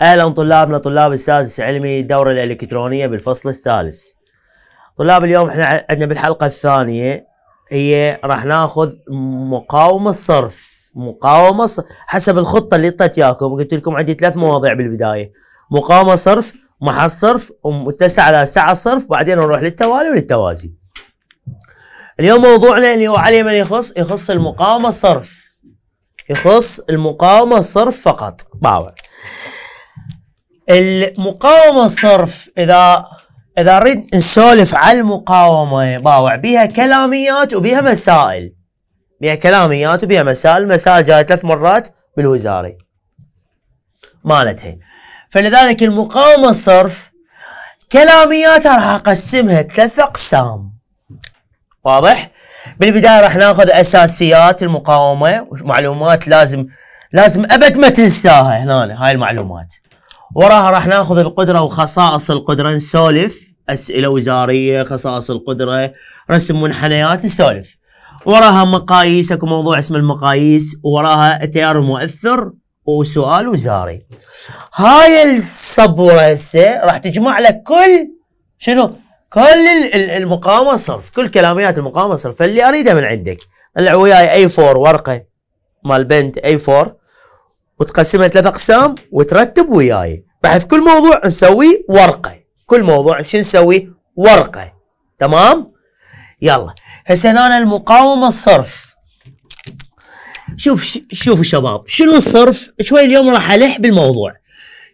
اهلا طلابنا طلاب السادس علمي الدورة الالكترونية بالفصل الثالث طلاب اليوم احنا عندنا بالحلقة الثانية هي راح ناخذ مقاومة الصرف مقاومة صرف حسب الخطة اللي اعطيت اياكم قلت لكم عندي ثلاث مواضيع بالبداية مقاومة صرف محط صرف ومتسع على سعة صرف بعدين نروح للتوالي وللتوازي اليوم موضوعنا اللي هو عليه من يخص يخص المقاومة الصرف يخص المقاومة الصرف فقط باوع المقاومه الصرف اذا اذا اريد نسولف على المقاومه باوع بيها كلاميات وبيها مسائل بيها كلاميات وبيها مسائل مسائل جايه ثلاث مرات بالوزاري مالتها فلذلك المقاومه الصرف كلامياتها راح اقسمها ثلاث اقسام واضح بالبدايه راح ناخذ اساسيات المقاومه ومعلومات لازم لازم ابد ما تنساها هنا هاي المعلومات وراها راح ناخذ القدرة وخصائص القدرة نسولف أسئلة وزارية خصائص القدرة رسم منحنيات نسولف وراها مقاييس اكو موضوع اسمه المقاييس وراها التيار المؤثر وسؤال وزاري هاي الصبورة هسه راح تجمع لك كل شنو كل المقاومة صرف كل كلاميات المقاومة صرف اللي اريده من عندك طلع وياي اي 4 ورقة مال بنت اي 4 وتقسمها ثلاث اقسام وترتب وياي بحيث كل موضوع نسوي ورقه كل موضوع شو نسوي ورقه تمام يلا هسه هنا المقاومه الصرف شوف شوفوا شباب شنو الصرف شوي اليوم راح الح بالموضوع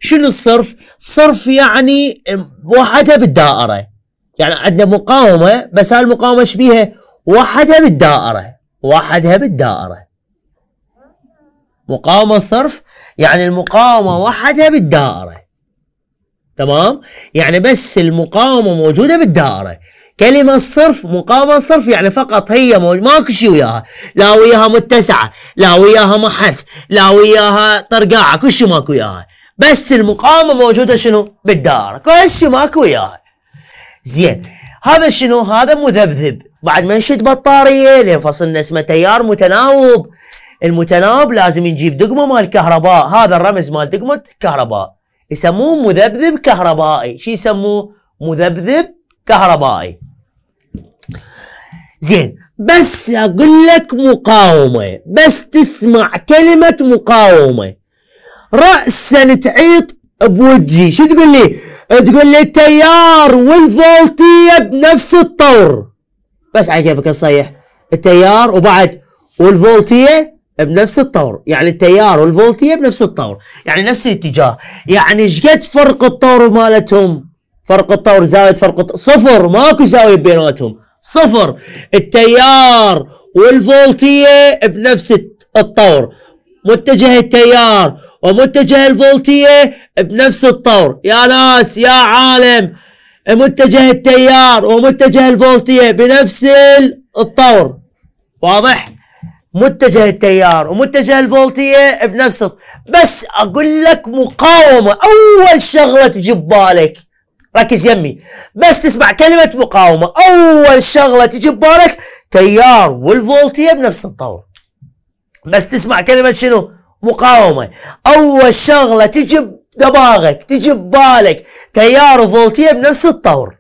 شنو الصرف صرف يعني وحدها بالدائره يعني عندنا مقاومه بس هالمقاومه شبيها وحدها بالدائره وحدها بالدائره مقاومة الصرف يعني المقاومة وحدها بالدائرة تمام يعني بس المقاومة موجودة بالدائرة كلمة الصرف مقاومة صرف يعني فقط هي ماكو شيء وياها لا وياها متسعة لا وياها محث لا وياها طرقاعة كل شيء ماكو وياها بس المقاومة موجودة شنو بالدائرة كل شيء ماكو وياها زين هذا شنو هذا مذبذب بعد ما نشد بطارية لين فصلنا اسمه تيار متناوب المتناوب لازم نجيب دقمه مال كهرباء هذا الرمز مال دقمه كهرباء يسموه مذبذب كهربائي شو يسموه مذبذب كهربائي زين بس اقول لك مقاومه بس تسمع كلمه مقاومه راسا تعيط بوجهي شو تقول لي تقول لي التيار والفولتيه بنفس الطور بس على كيفك الصيح التيار وبعد والفولتيه بنفس الطور يعني التيار والفولتية بنفس الطور يعني نفس الاتجاه يعني ايش قد فرق الطور مالتهم فرق الطور زايد فرق الطور صفر ماكو زاوية بيناتهم صفر التيار والفولتية بنفس الطور متجه التيار ومتجه الفولتية بنفس الطور يا ناس يا عالم متجه التيار ومتجه الفولتية بنفس الطور واضح؟ متجه التيار ومتجه الفولتية بنفس بس اقول لك مقاومة اول شغلة تجي ببالك ركز يمي بس تسمع كلمة مقاومة اول شغلة تجي ببالك تيار والفولتية بنفس الطور بس تسمع كلمة شنو مقاومة اول شغلة تجي بدماغك تجي ببالك تيار وفولتية بنفس الطور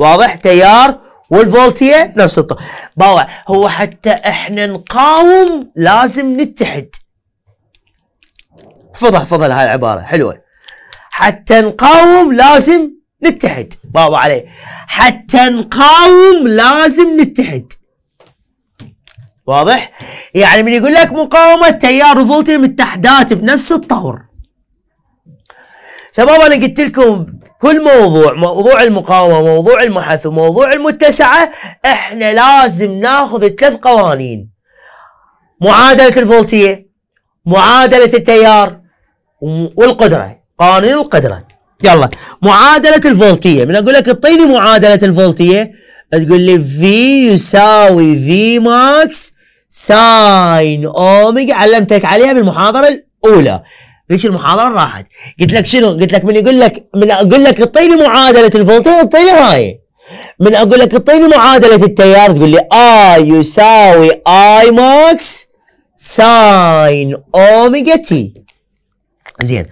واضح تيار والفولتية نفس الطرق باوع هو حتى احنا نقاوم لازم نتحد احفظها احفظها هاي العبارة حلوة حتى نقاوم لازم نتحد بابا عليه حتى نقاوم لازم نتحد واضح؟ يعني من يقول لك مقاومة تيار فولت متحدات بنفس الطور شباب انا قلت لكم كل موضوع موضوع المقاومه موضوع المحث وموضوع المتسعه احنا لازم ناخذ ثلاث قوانين معادله الفولتيه معادله التيار والقدره قانون القدره يلا معادله الفولتيه من اقول لك اعطيني معادله الفولتيه تقول لي في يساوي في ماكس ساين اوميجا علمتك عليها بالمحاضره الاولى ذيك المحاضره راحت قلت لك شنو قلت لك من يقول لك من اقول لك اعطيني معادله الفولتين اعطيني هاي من اقول لك اعطيني معادله التيار تقول لي اي آه، يساوي اي ماكس ساين اوميجا تي زين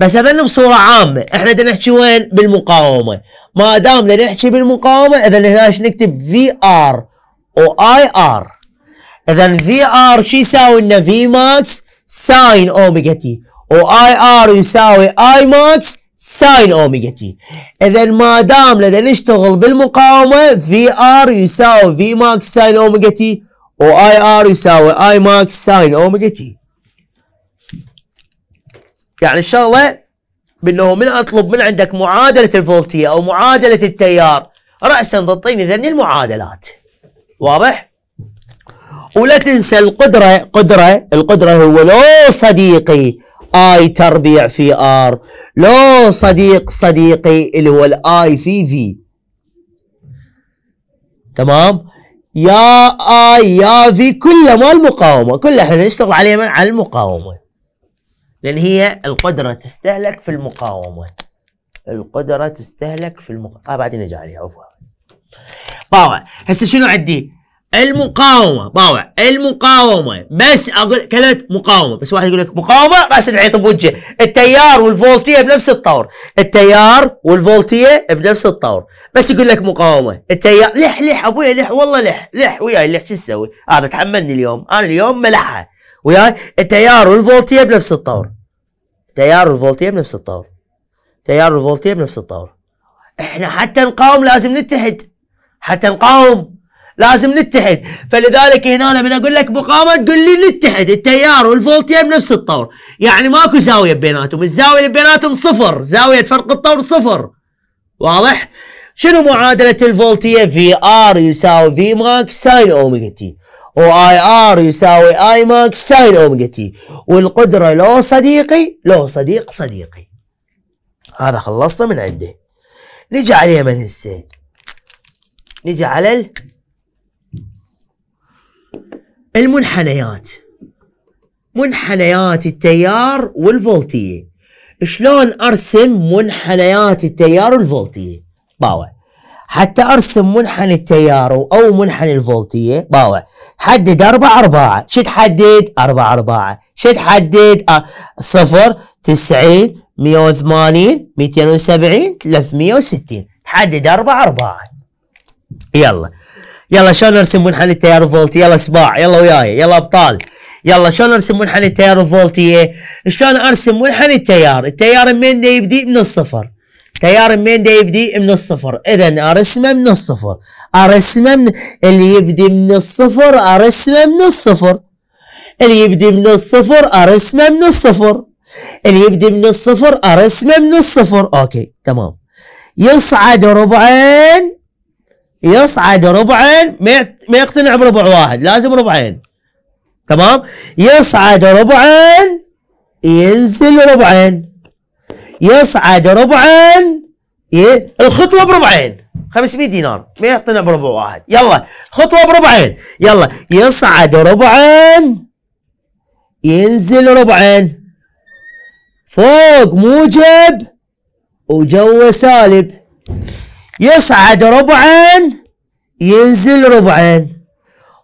بس هذا بصوره عامه احنا بدنا نحكي وين بالمقاومه ما دام نحكي بالمقاومه اذا هنا نكتب في ار او اي ار اذا في ار شو يساوي لنا في ماكس ساين اوميجا تي و اي ار يساوي اي ماكس ساين اوميجا تي اذا ما دام لدى نشتغل بالمقاومه في ار يساوي في ماكس ساين اوميجا تي واي ار يساوي اي ماكس ساين اوميجا تي يعني الله بانه من اطلب من عندك معادله الفولتيه او معادله التيار راسا تعطيني ذني المعادلات واضح ولا تنسى القدره قدره القدره هو لو صديقي اي تربيع في ار لو صديق صديقي اللي هو الاي في في تمام يا اي يا في كلها مال مقاومه كلها احنا نشتغل عليها على المقاومه لان هي القدره تستهلك في المقاومه القدره تستهلك في المقاومه آه بعدين اجي عليها عفوا طبعا هسه شنو عندي المقاومه باوع المقاومه بس اقول كلمه مقاومه بس واحد يقول لك مقاومه راس العيط بوجه التيار والفولتيه بنفس الطور التيار والفولتيه بنفس الطور بس يقول لك مقاومه التيار لح لح ابوي لح والله لح لح وياي لح شو تسوي هذا تحملني اليوم انا اليوم ملحه وياي التيار والفولتيه بنفس الطور التيار والفولتيه بنفس الطور التيار والفولتيه بنفس الطور احنا حتى نقاوم لازم نتحد حتى نقاوم لازم نتحد فلذلك هنا انا من اقول لك مقاومه تقول لي نتحد التيار والفولتيه بنفس الطور يعني ماكو زاويه بيناتهم الزاويه اللي بيناتهم صفر زاويه فرق الطور صفر واضح شنو معادله الفولتيه في ار يساوي في ماكس ساين اوميجا تي واي ار يساوي اي ماكس ساين اوميجا تي والقدره لو صديقي لو صديق صديقي هذا خلصنا من عنده نجي عليه من هسه نجي على ال المنحنيات منحنيات التيار والفولتية شلون ارسم منحنيات التيار والفولتية باوع حتى ارسم منحني التيار او منحني الفولتية باوع حدد اربع ارباع شو تحدد اربع ارباع شو تحدد أه. صفر تسعين مية وثمانين ميتين وسبعين ثلاثمية وستين تحدد اربع ارباع يلا يلا شلون نرسم منحنى التيار الفولتي يلا سباع يلا وياي يلا ابطال يلا شلون ارسم منحنى التيار الفولتي شلون ارسم منحنى التيار التيار منين يبدي من الصفر تيار منين يبدي من الصفر اذا ارسمه من الصفر ارسمه من اللي يبدي من الصفر ارسمه من الصفر اللي يبدي من الصفر ارسمه من الصفر اللي يبدي من الصفر ارسمه من الصفر اوكي تمام يصعد ربعين يصعد ربعين ما يقتنع بربع واحد لازم ربعين تمام يصعد ربعين ينزل ربعين يصعد ربعين ي... الخطوه بربعين 500 دينار ما يقتنع بربع واحد يلا خطوه بربعين يلا يصعد ربعين ينزل ربعين فوق موجب وجوه سالب يصعد ربعا ينزل ربعا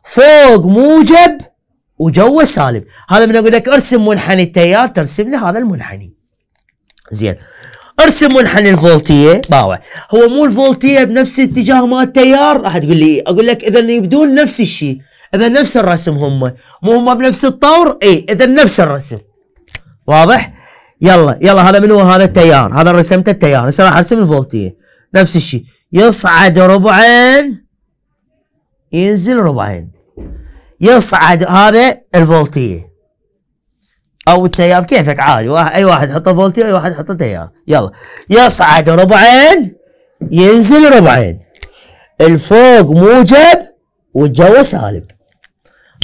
فوق موجب وجوه سالب هذا من اقول لك ارسم منحني التيار ترسم له هذا المنحني زين ارسم منحني الفولتيه باوع هو مو الفولتيه بنفس الاتجاه مال التيار راح تقول لي اقول لك اذا يبدون نفس الشيء اذا نفس الرسم هم مو هم بنفس الطور اي اذا نفس الرسم واضح يلا يلا هذا من هو هذا التيار هذا رسمته التيار هسه راح ارسم الفولتيه نفس الشيء يصعد ربعين ينزل ربعين يصعد هذا الفولتيه او التيار كيفك عادي واحد اي واحد حطه فولتيه اي واحد حطه تيار يلا يصعد ربعين ينزل ربعين الفوق موجب والجو سالب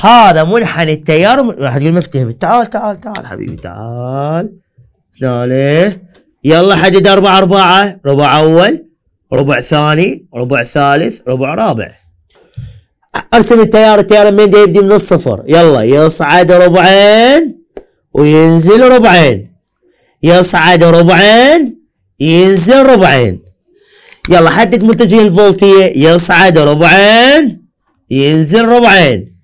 هذا منحني التيار من... راح تقول مفتهم تعال تعال تعال حبيبي تعال شلونه ايه. يلا حدد أربعة أربعة ربع أول ربع ثاني ربع ثالث ربع رابع ارسم التيار التيار من ده يبدي من الصفر يلا يصعد ربعين وينزل ربعين يصعد ربعين ينزل ربعين يلا حدد ملتجين الفولتية يصعد ربعين ينزل ربعين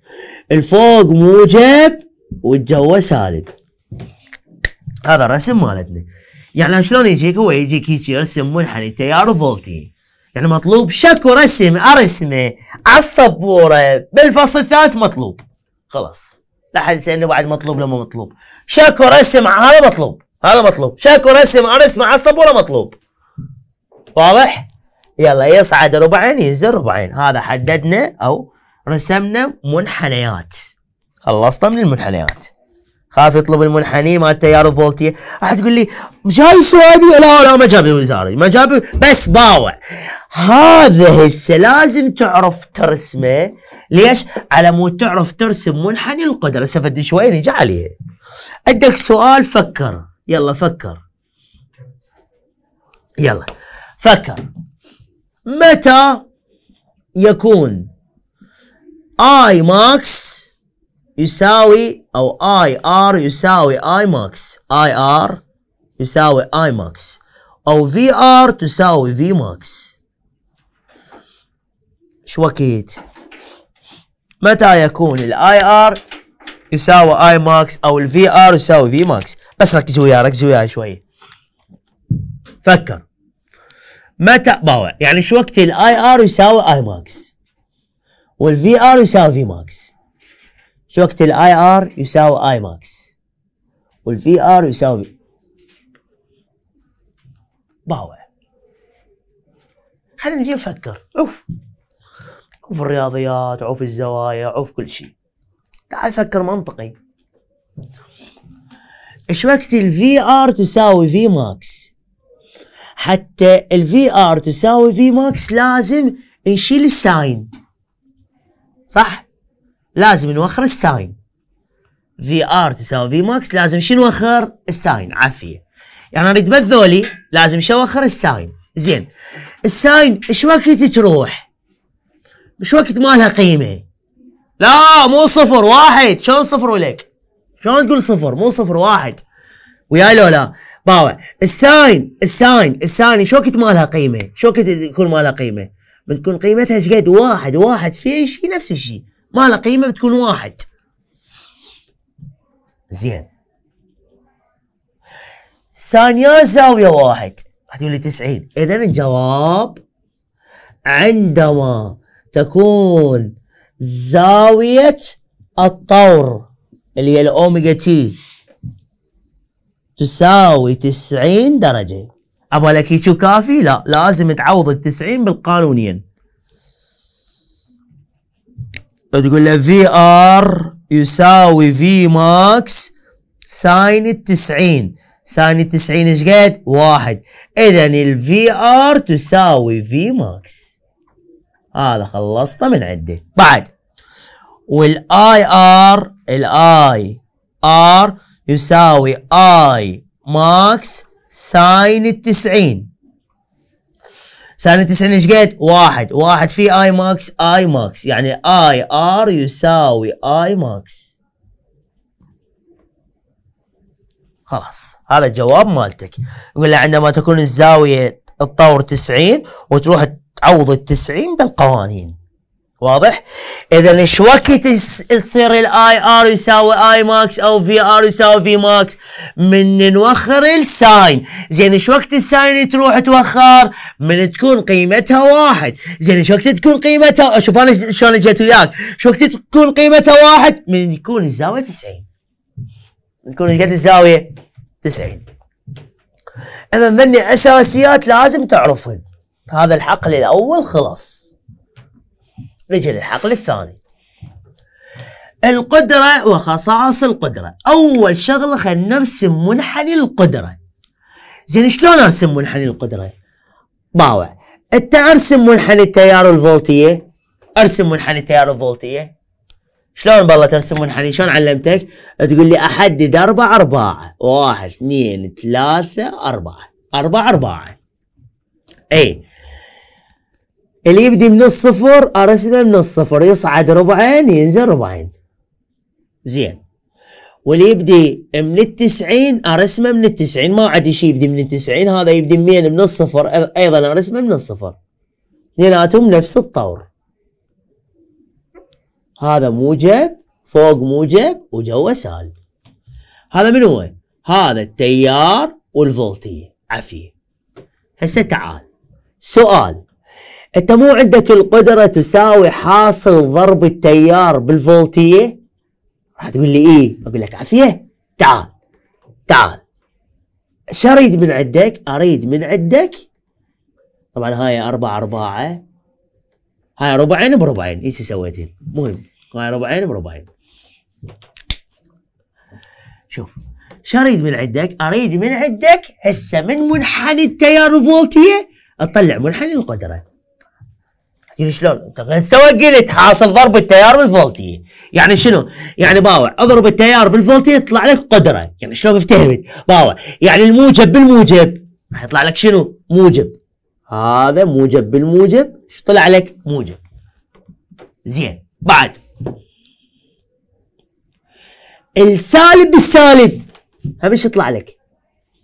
الفوق موجب والجوه سالب هذا الرسم مالتنا يعني شلون يجيك هو يجيك يجي يرسم منحني تيار فولتي يعني مطلوب شكو رسم ارسمه على السبوره بالفصل الثالث مطلوب خلاص لا حد يسالني بعد مطلوب لما مطلوب شكو رسم هذا مطلوب هذا مطلوب شكو رسم ارسمه على السبوره مطلوب واضح؟ يلا يصعد ربعين ينزل ربعين هذا حددنا او رسمنا منحنيات خلصنا من المنحنيات خاف يطلب المنحني مال التيار الفولتيه راح تقول لي جاي سؤالي لا لا ما جاب الوزاري ما جاب بس ضاوع هذا هسه لازم تعرف ترسمه ليش على مود تعرف ترسم منحني القدره هسه فد شوي نجي عليه عندك سؤال فكر يلا فكر يلا فكر متى يكون اي ماكس يساوي أو اي ار يساوي اي ماكس اي ار يساوي اي ماكس أو في ار تساوي في ماكس شو وكيت متى يكون الاي ار يساوي اي ماكس او الفي ار يساوي في ماكس بس ركزوا وياي ركزوا وياي شوي فكر متى باوع يعني شو وقت الاي ار يساوي اي ماكس والفي ار يساوي في ماكس شبكة الاي ار يساوي اي ماكس والفي ار يساوي باوع خلينا نجي نفكر عوف عوف الرياضيات عوف الزوايا عوف كل شيء تعال فكر منطقي ايش شبكة الفي ار تساوي في ماكس حتى الفي ار تساوي في ماكس لازم نشيل الساين صح لازم نوخر الساين في ار تساوي في ماكس لازم شنو نوخر الساين عافيه يعني اريد بذولي لازم شو اوخر الساين زين الساين ايش وقت تروح مش وقت ما لها قيمه لا مو صفر واحد شلون صفر ولك شلون تقول صفر مو صفر واحد وياي لو لا باوع الساين الساين الساين شو وقت ما لها قيمه شو وقت يكون ما لها قيمه بتكون قيمتها ايش قد واحد واحد في شيء نفس الشيء ما له قيمه بتكون واحد زين ثانيان زاويه واحد راح تقول لي 90 اذا الجواب عندما تكون زاويه الطور اللي هي الاوميجا تي تساوي 90 درجه ابغى لك شو كافي لا لازم تعوض ال 90 بالقانونيا تقول له في ار يساوي في ماكس ساين التسعين ساين التسعين ايش قد؟ واحد اذا الفي ار تساوي في ماكس هذا خلصته من عندي بعد والاي ار الاي ار يساوي اي ماكس ساين التسعين سنة 90 ايش قد؟ واحد واحد في اي ماكس اي ماكس يعني اي ار يساوي اي ماكس خلاص هذا الجواب مالتك يقول له عندما تكون الزاوية الطور 90 وتروح تعوض ال 90 بالقوانين واضح؟ اذا ايش وقت تصير الاي ار يساوي اي ماكس او في ار يساوي في ماكس من نوخر الساين، زين ايش وقت الساين تروح توخر من تكون قيمتها واحد، زين ايش وقت تكون قيمتها شوف انا شلون جيت وياك، ايش وقت تكون قيمتها واحد من يكون الزاوية 90. من تكون قد الزاوية 90. اذا ذني اساسيات لازم تعرفهم. هذا الحقل الاول خلاص. رجل للحقل الثاني القدرة وخصائص القدرة أول شغلة خلينا نرسم منحني القدرة زين شلون أرسم منحني القدرة باوع أنت أرسم منحني التيار الفولتية أرسم منحني التيار الفولتية شلون بالله ترسم منحني شلون علمتك تقول لي أحدد أربع أربعة واحد اثنين ثلاثة أربعة أربعة أربعة أي اللي يبدي من الصفر ارسمه من الصفر يصعد ربعين ينزل ربعين زين واللي يبدي من التسعين ارسمه من التسعين ما عاد شيء يبدي من التسعين هذا يبدي من من الصفر ايضا ارسمه من الصفر اثنيناتهم نفس الطور هذا موجب فوق موجب وجوه سال هذا من هو؟ هذا التيار والفولتية عفية هسه تعال سؤال انت مو عندك القدره تساوي حاصل ضرب التيار بالفولتيه راح تقول لي ايه اقول لك عافيه تعال تعال شو اريد من عندك اريد من عندك طبعا هاي أربعة أربعة هاي ربعين بربعين ايش سويتين مهم هاي ربعين بربعين شوف شو اريد من عندك اريد من عندك هسه من منحني التيار الفولتيه اطلع منحني القدره تدري يعني شلون؟ انت هسه قلت حاصل ضرب التيار بالفولتيه، يعني شنو؟ يعني باوع اضرب التيار بالفولتيه يطلع لك قدره، يعني شلون افتهمت؟ باوع، يعني الموجب بالموجب راح يطلع لك شنو؟ موجب. هذا موجب بالموجب، ايش طلع لك؟ موجب. زين، بعد السالب بالسالب هم ايش يطلع لك؟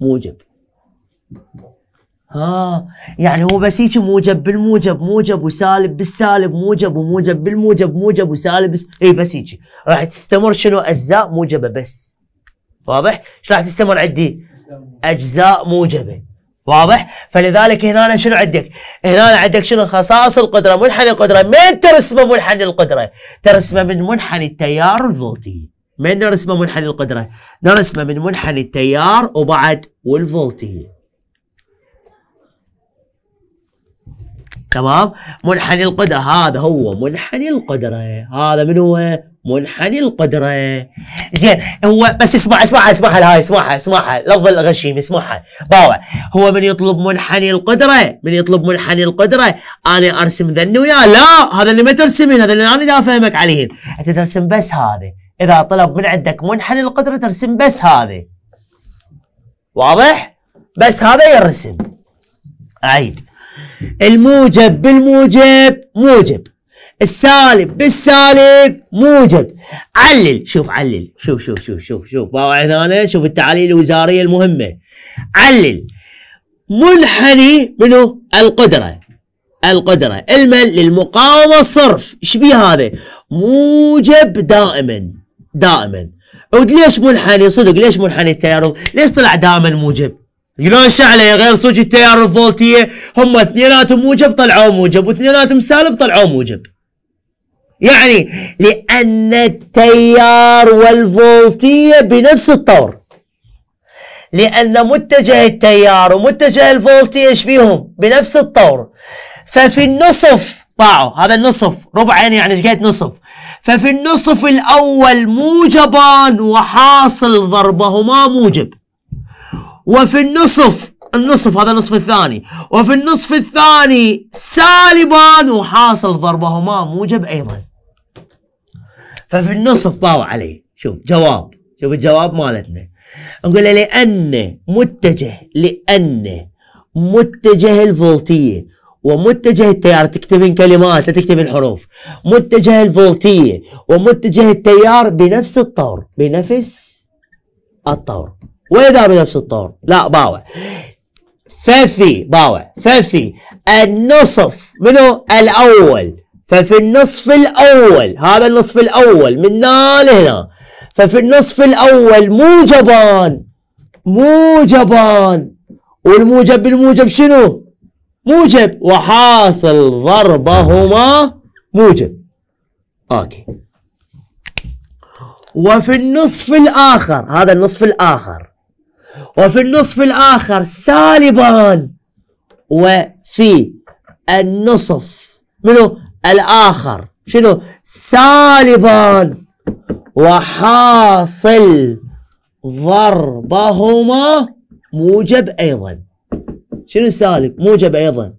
موجب. ها يعني هو بس هيك موجب بالموجب موجب وسالب بالسالب موجب وموجب بالموجب موجب وسالب بس اي بس هيك راح تستمر شنو اجزاء موجبه بس واضح؟ ايش راح تستمر عندي؟ اجزاء موجبه واضح؟ فلذلك هنا شنو عندك؟ هنا عندك شنو خصائص القدره منحني القدره من ترسمه منحني القدره؟ ترسمه من منحني التيار الفولتي من نرسمه منحني القدره؟ نرسمه من منحني التيار وبعد والفولتي تمام منحني القدرة هذا هو منحني القدرة هذا من هو منحني القدرة زين هو بس اسمع اسمعها اسمعها هاي اسمعها اسمعها لا تظل غشيم اسمعها باوع هو من يطلب منحني القدرة من يطلب منحني القدرة انا ارسم ذني وياه لا هذا اللي ما ترسمين هذا اللي انا دا افهمك عليه انت ترسم بس هذا اذا طلب من عندك منحني القدرة ترسم بس هذا واضح بس هذا يرسم عيد الموجب بالموجب موجب السالب بالسالب موجب علل شوف علل شوف شوف شوف شوف شوف باوع هنا شوف التعاليل الوزاريه المهمه علل منحني منو القدره القدره المل للمقاومه الصرف ايش بيه هذا موجب دائما دائما عود ليش منحني صدق ليش منحني التيار ليش طلع دائما موجب يقولون شعله غير صوج التيار الفولتيه هم اثنيناتهم موجب طلعوا موجب واثنيناتهم سالب طلعوا موجب. يعني لان التيار والفولتيه بنفس الطور. لان متجه التيار ومتجه الفولتيه شبيهم بنفس الطور. ففي النصف طاعوا هذا النصف ربعين يعني،, يعني ايش قد نصف ففي النصف الاول موجبان وحاصل ضربهما موجب وفي النصف النصف هذا النصف الثاني وفي النصف الثاني سالبان وحاصل ضربهما موجب أيضا ففي النصف باو عليه شوف جواب شوف الجواب مالتنا نقول لأن متجه لأن متجه الفولتية ومتجه التيار تكتبين كلمات لا تكتبين حروف متجه الفولتية ومتجه التيار بنفس الطور بنفس الطور واذا بنفس الطور لا باوع ففي باوع ففي النصف منو الاول ففي النصف الاول هذا النصف الاول من هنا لهنا ففي النصف الاول موجبان موجبان والموجب بالموجب شنو موجب وحاصل ضربهما موجب اوكي وفي النصف الاخر هذا النصف الاخر وفي النصف الآخر سالبان وفي النصف منو الآخر شنو سالبان وحاصل ضربهما موجب أيضا شنو سالب موجب أيضا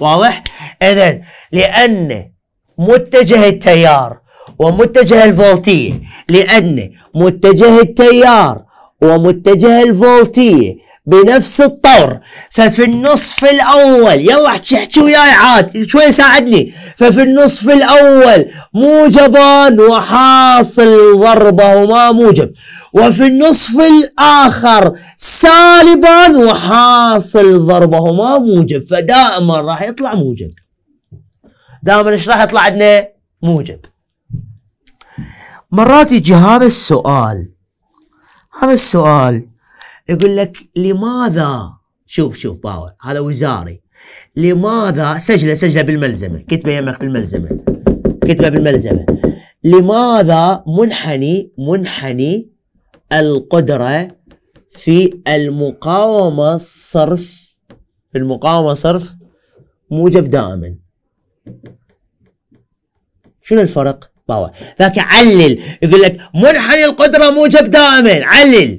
واضح إذا لأن متجه التيار ومتجه الفولتية لأن متجه التيار ومتجه الفولتية بنفس الطور ففي النصف الأول يلا احكي احكي وياي عاد شوي ساعدني ففي النصف الأول موجبان وحاصل ضربة وما موجب وفي النصف الآخر سالبان وحاصل ضربة وما موجب فدائما راح يطلع موجب دائما ايش راح يطلع عندنا موجب مرات يجي هذا السؤال هذا السؤال يقول لك لماذا شوف شوف باور هذا وزاري لماذا سجله سجله بالملزمه كتبه يمك بالملزمه كتبه بالملزمه لماذا منحني منحني القدره في المقاومه الصرف في المقاومه صرف موجب دائما شنو الفرق باور ذاك علل يقول لك منحني القدره موجب دائما علل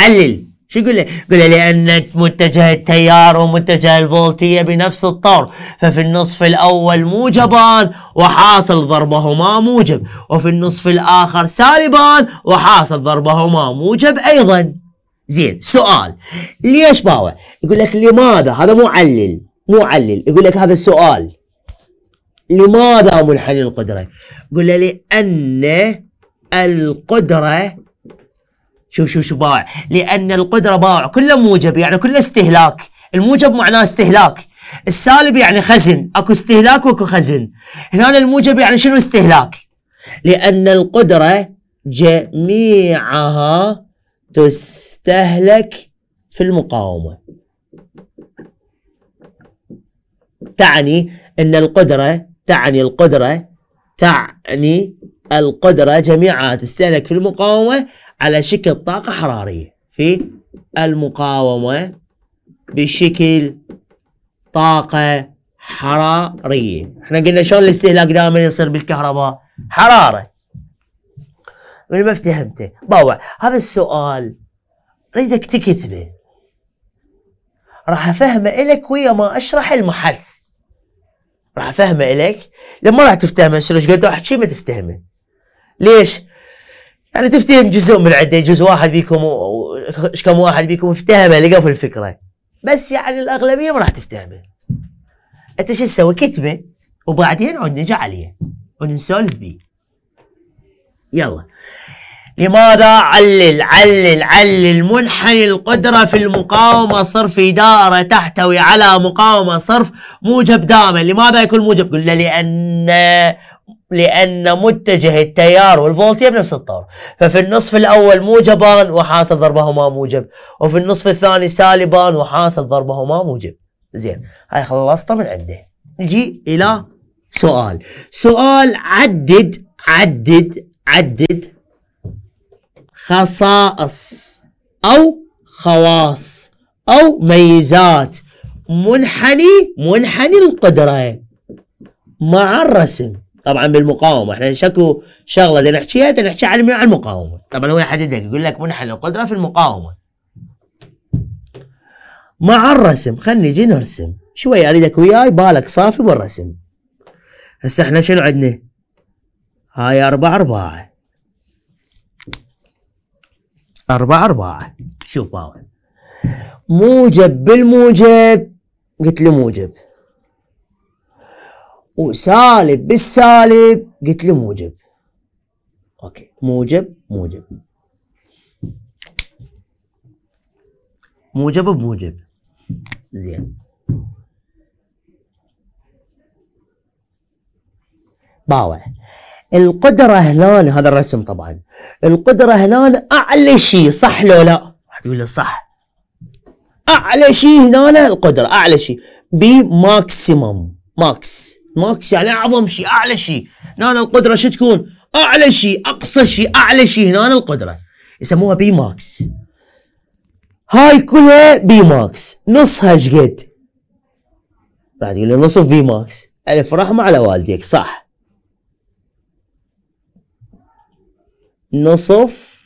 علل شو يقول له؟ يقول له لان متجه التيار ومتجه الفولتيه بنفس الطور ففي النصف الاول موجبان وحاصل ضربهما موجب وفي النصف الاخر سالبان وحاصل ضربهما موجب ايضا. زين سؤال ليش باوع؟ يقول لك لماذا؟ هذا مو علل مو علل يقول لك هذا السؤال لماذا منحني القدرة قلنا لأن القدرة شوف شوف شو باع لأن القدرة باع كله موجب يعني كله استهلاك الموجب معناه استهلاك السالب يعني خزن اكو استهلاك واكو خزن هنا الموجب يعني شنو استهلاك لأن القدرة جميعها تستهلك في المقاومة تعني أن القدرة تعني القدرة تعني القدرة جميعها تستهلك في المقاومة على شكل طاقة حرارية في المقاومة بشكل طاقة حرارية احنا قلنا شلون الاستهلاك دائما يصير بالكهرباء حرارة من ما افتهمته باوع هذا السؤال اريدك تكتبه راح افهمه الك ويا ما اشرح المحث راح افهمه الك لما راح تفتهمه شلون قد واحد شيء ما تفتهمه ليش؟ يعني تفتهم جزء من عده يجوز واحد بيكم ايش كم واحد بيكم افتهمه لقى في الفكره بس يعني الاغلبيه ما راح تفتهمه انت شو تسوي كتبه وبعدين عود نجي عليه ونسولف بيه يلا لماذا علل علل علل منحني القدرة في المقاومة صرف إدارة تحتوي على مقاومة صرف موجب دائما لماذا يكون موجب قلنا لأن لأن متجه التيار والفولتية بنفس الطور ففي النصف الأول موجبان وحاصل ضربهما موجب وفي النصف الثاني سالبان وحاصل ضربهما موجب زين هاي خلصت من عنده نجي إلى سؤال سؤال عدد عدد عدد خصائص أو خواص أو ميزات منحني منحني القدرة مع الرسم طبعا بالمقاومه احنا شكو شغله بدنا نحكيها نحكي على المقاومه طبعا هو يحدد لك يقول لك منحني القدره في المقاومه مع الرسم خلينا نجي نرسم شوي اريدك وياي بالك صافي بالرسم هسه احنا شنو عندنا هاي اربعة اربعة أربعة أربعة شوف باوع موجب بالموجب قلت له موجب وسالب بالسالب قلت له موجب اوكي موجب موجب موجب بموجب زين باوع القدرة هلال هذا الرسم طبعا القدرة هلال أعلى شيء صح لو لا واحد يقول صح أعلى شيء هنا القدرة أعلى شيء بماكسيمم ماكس ماكس يعني أعظم شيء أعلى شيء هنا القدرة شو تكون أعلى شيء أقصى شيء أعلى شيء هنا القدرة يسموها بي ماكس هاي كلها بي ماكس نصها ايش قد؟ بعد يقول نصف بي ماكس ألف رحمة على والديك صح نصف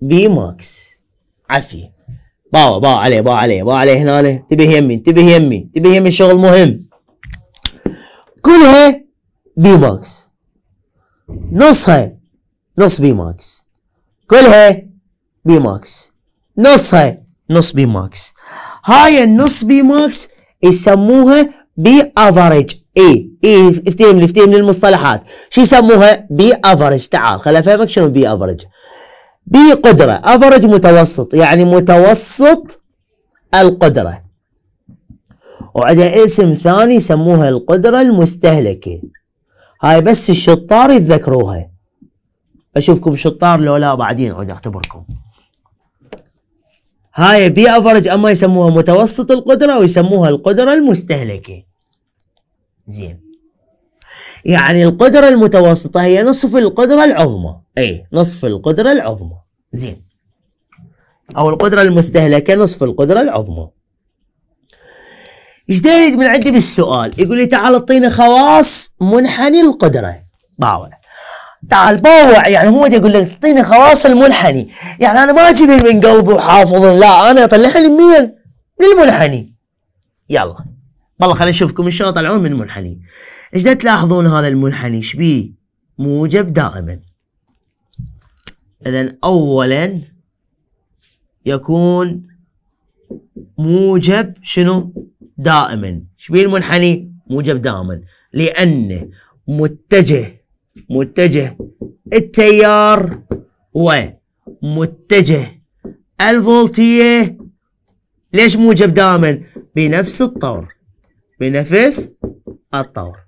بي ماكس عافية باو باو عليه باو عليه باو عليه هنا تبي يمي تبي يمي تبي يمي شغل مهم كلها بي ماكس نصها نص بي ماكس كلها بي ماكس نصها نص بي ماكس هاي النص بي ماكس يسموها بي افريج اي اي افتهم لي افتهم للمصطلحات شو يسموها بي افرج تعال خل افهمك شنو بي افرج بي قدره افرج متوسط يعني متوسط القدره وعندها اسم ثاني يسموها القدره المستهلكه هاي بس الشطار يتذكروها اشوفكم شطار لو لا بعدين عود اختبركم هاي بي افرج اما يسموها متوسط القدره ويسموها القدره المستهلكه زين يعني إيه. القدرة المتوسطة هي نصف القدرة العظمى أي نصف القدرة العظمى زين أو القدرة المستهلكة نصف القدرة العظمى ايش من عندي بالسؤال يقول لي تعال اعطيني خواص منحني القدرة باوع تعال باوع يعني هو يقول لك اعطيني خواص المنحني يعني انا ما اجيب من قلبي وحافظ لا انا اطلعها من من المنحني يلا والله خلينا نشوفكم ان شاء الله طلعون من المنحني ايش تلاحظون هذا المنحني ايش بيه موجب دائما اذا اولا يكون موجب شنو دائما ايش بيه المنحني موجب دائما لانه متجه متجه التيار ومتجه الفولتيه ليش موجب دائما بنفس الطور بنفس الطور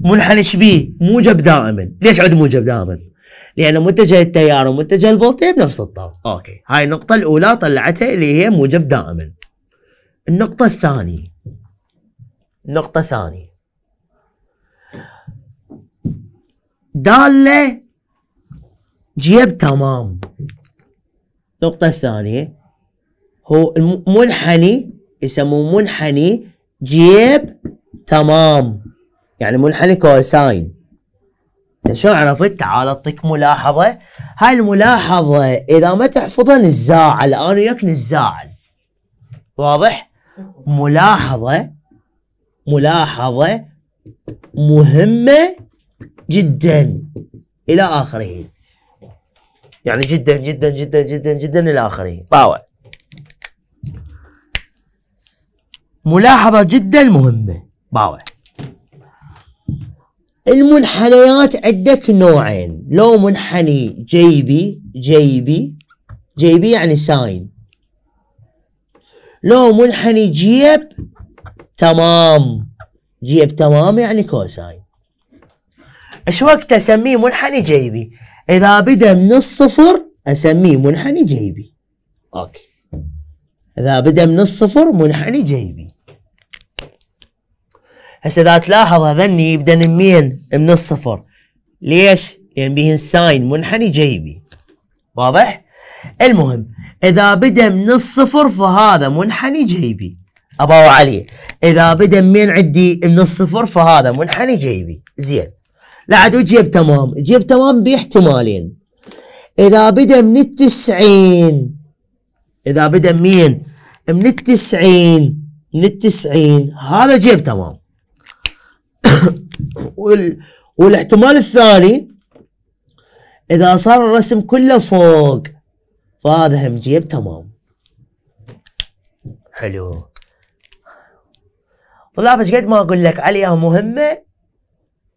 منحنى شبيه موجب دائما ليش عد موجب دائما لان متجه التيار ومتجه الفولتيه بنفس الطور اوكي هاي النقطه الاولى طلعتها اللي هي موجب دائما النقطه الثانيه النقطه الثانيه داله جيب تمام النقطه الثانيه هو منحني يسموه منحني جيب تمام يعني منحني كوساين يعني شلون عرفت؟ تعال اعطيك ملاحظة هاي الملاحظة إذا ما تحفظها نزاعل أنا وياك نزاعل واضح؟ ملاحظة ملاحظة مهمة جدا إلى آخره يعني جدا جدا جدا جدا جدا إلى آخره طاوع ملاحظة جدا مهمة باوع المنحنيات عندك نوعين لو منحني جيبي جيبي جيبي يعني ساين لو منحني جيب تمام جيب تمام يعني كوساين ايش وقت اسميه منحني جيبي اذا بدا من الصفر اسميه منحني جيبي اوكي اذا بدا من الصفر منحني جيبي هسه اذا تلاحظ هذني يبدا من من الصفر ليش؟ لان بهن ساين منحني جيبي واضح؟ المهم اذا بدا من الصفر فهذا منحني جيبي ابو علي اذا بدا من عندي من الصفر فهذا منحني جيبي زين لا عاد جيب تمام جيب تمام باحتمالين اذا بدا من التسعين اذا بدا مين؟ من التسعين من التسعين هذا جيب تمام وال... والاحتمال الثاني اذا صار الرسم كله فوق فهذا هم جيب تمام حلو طلاب ايش قد ما اقول لك عليها مهمه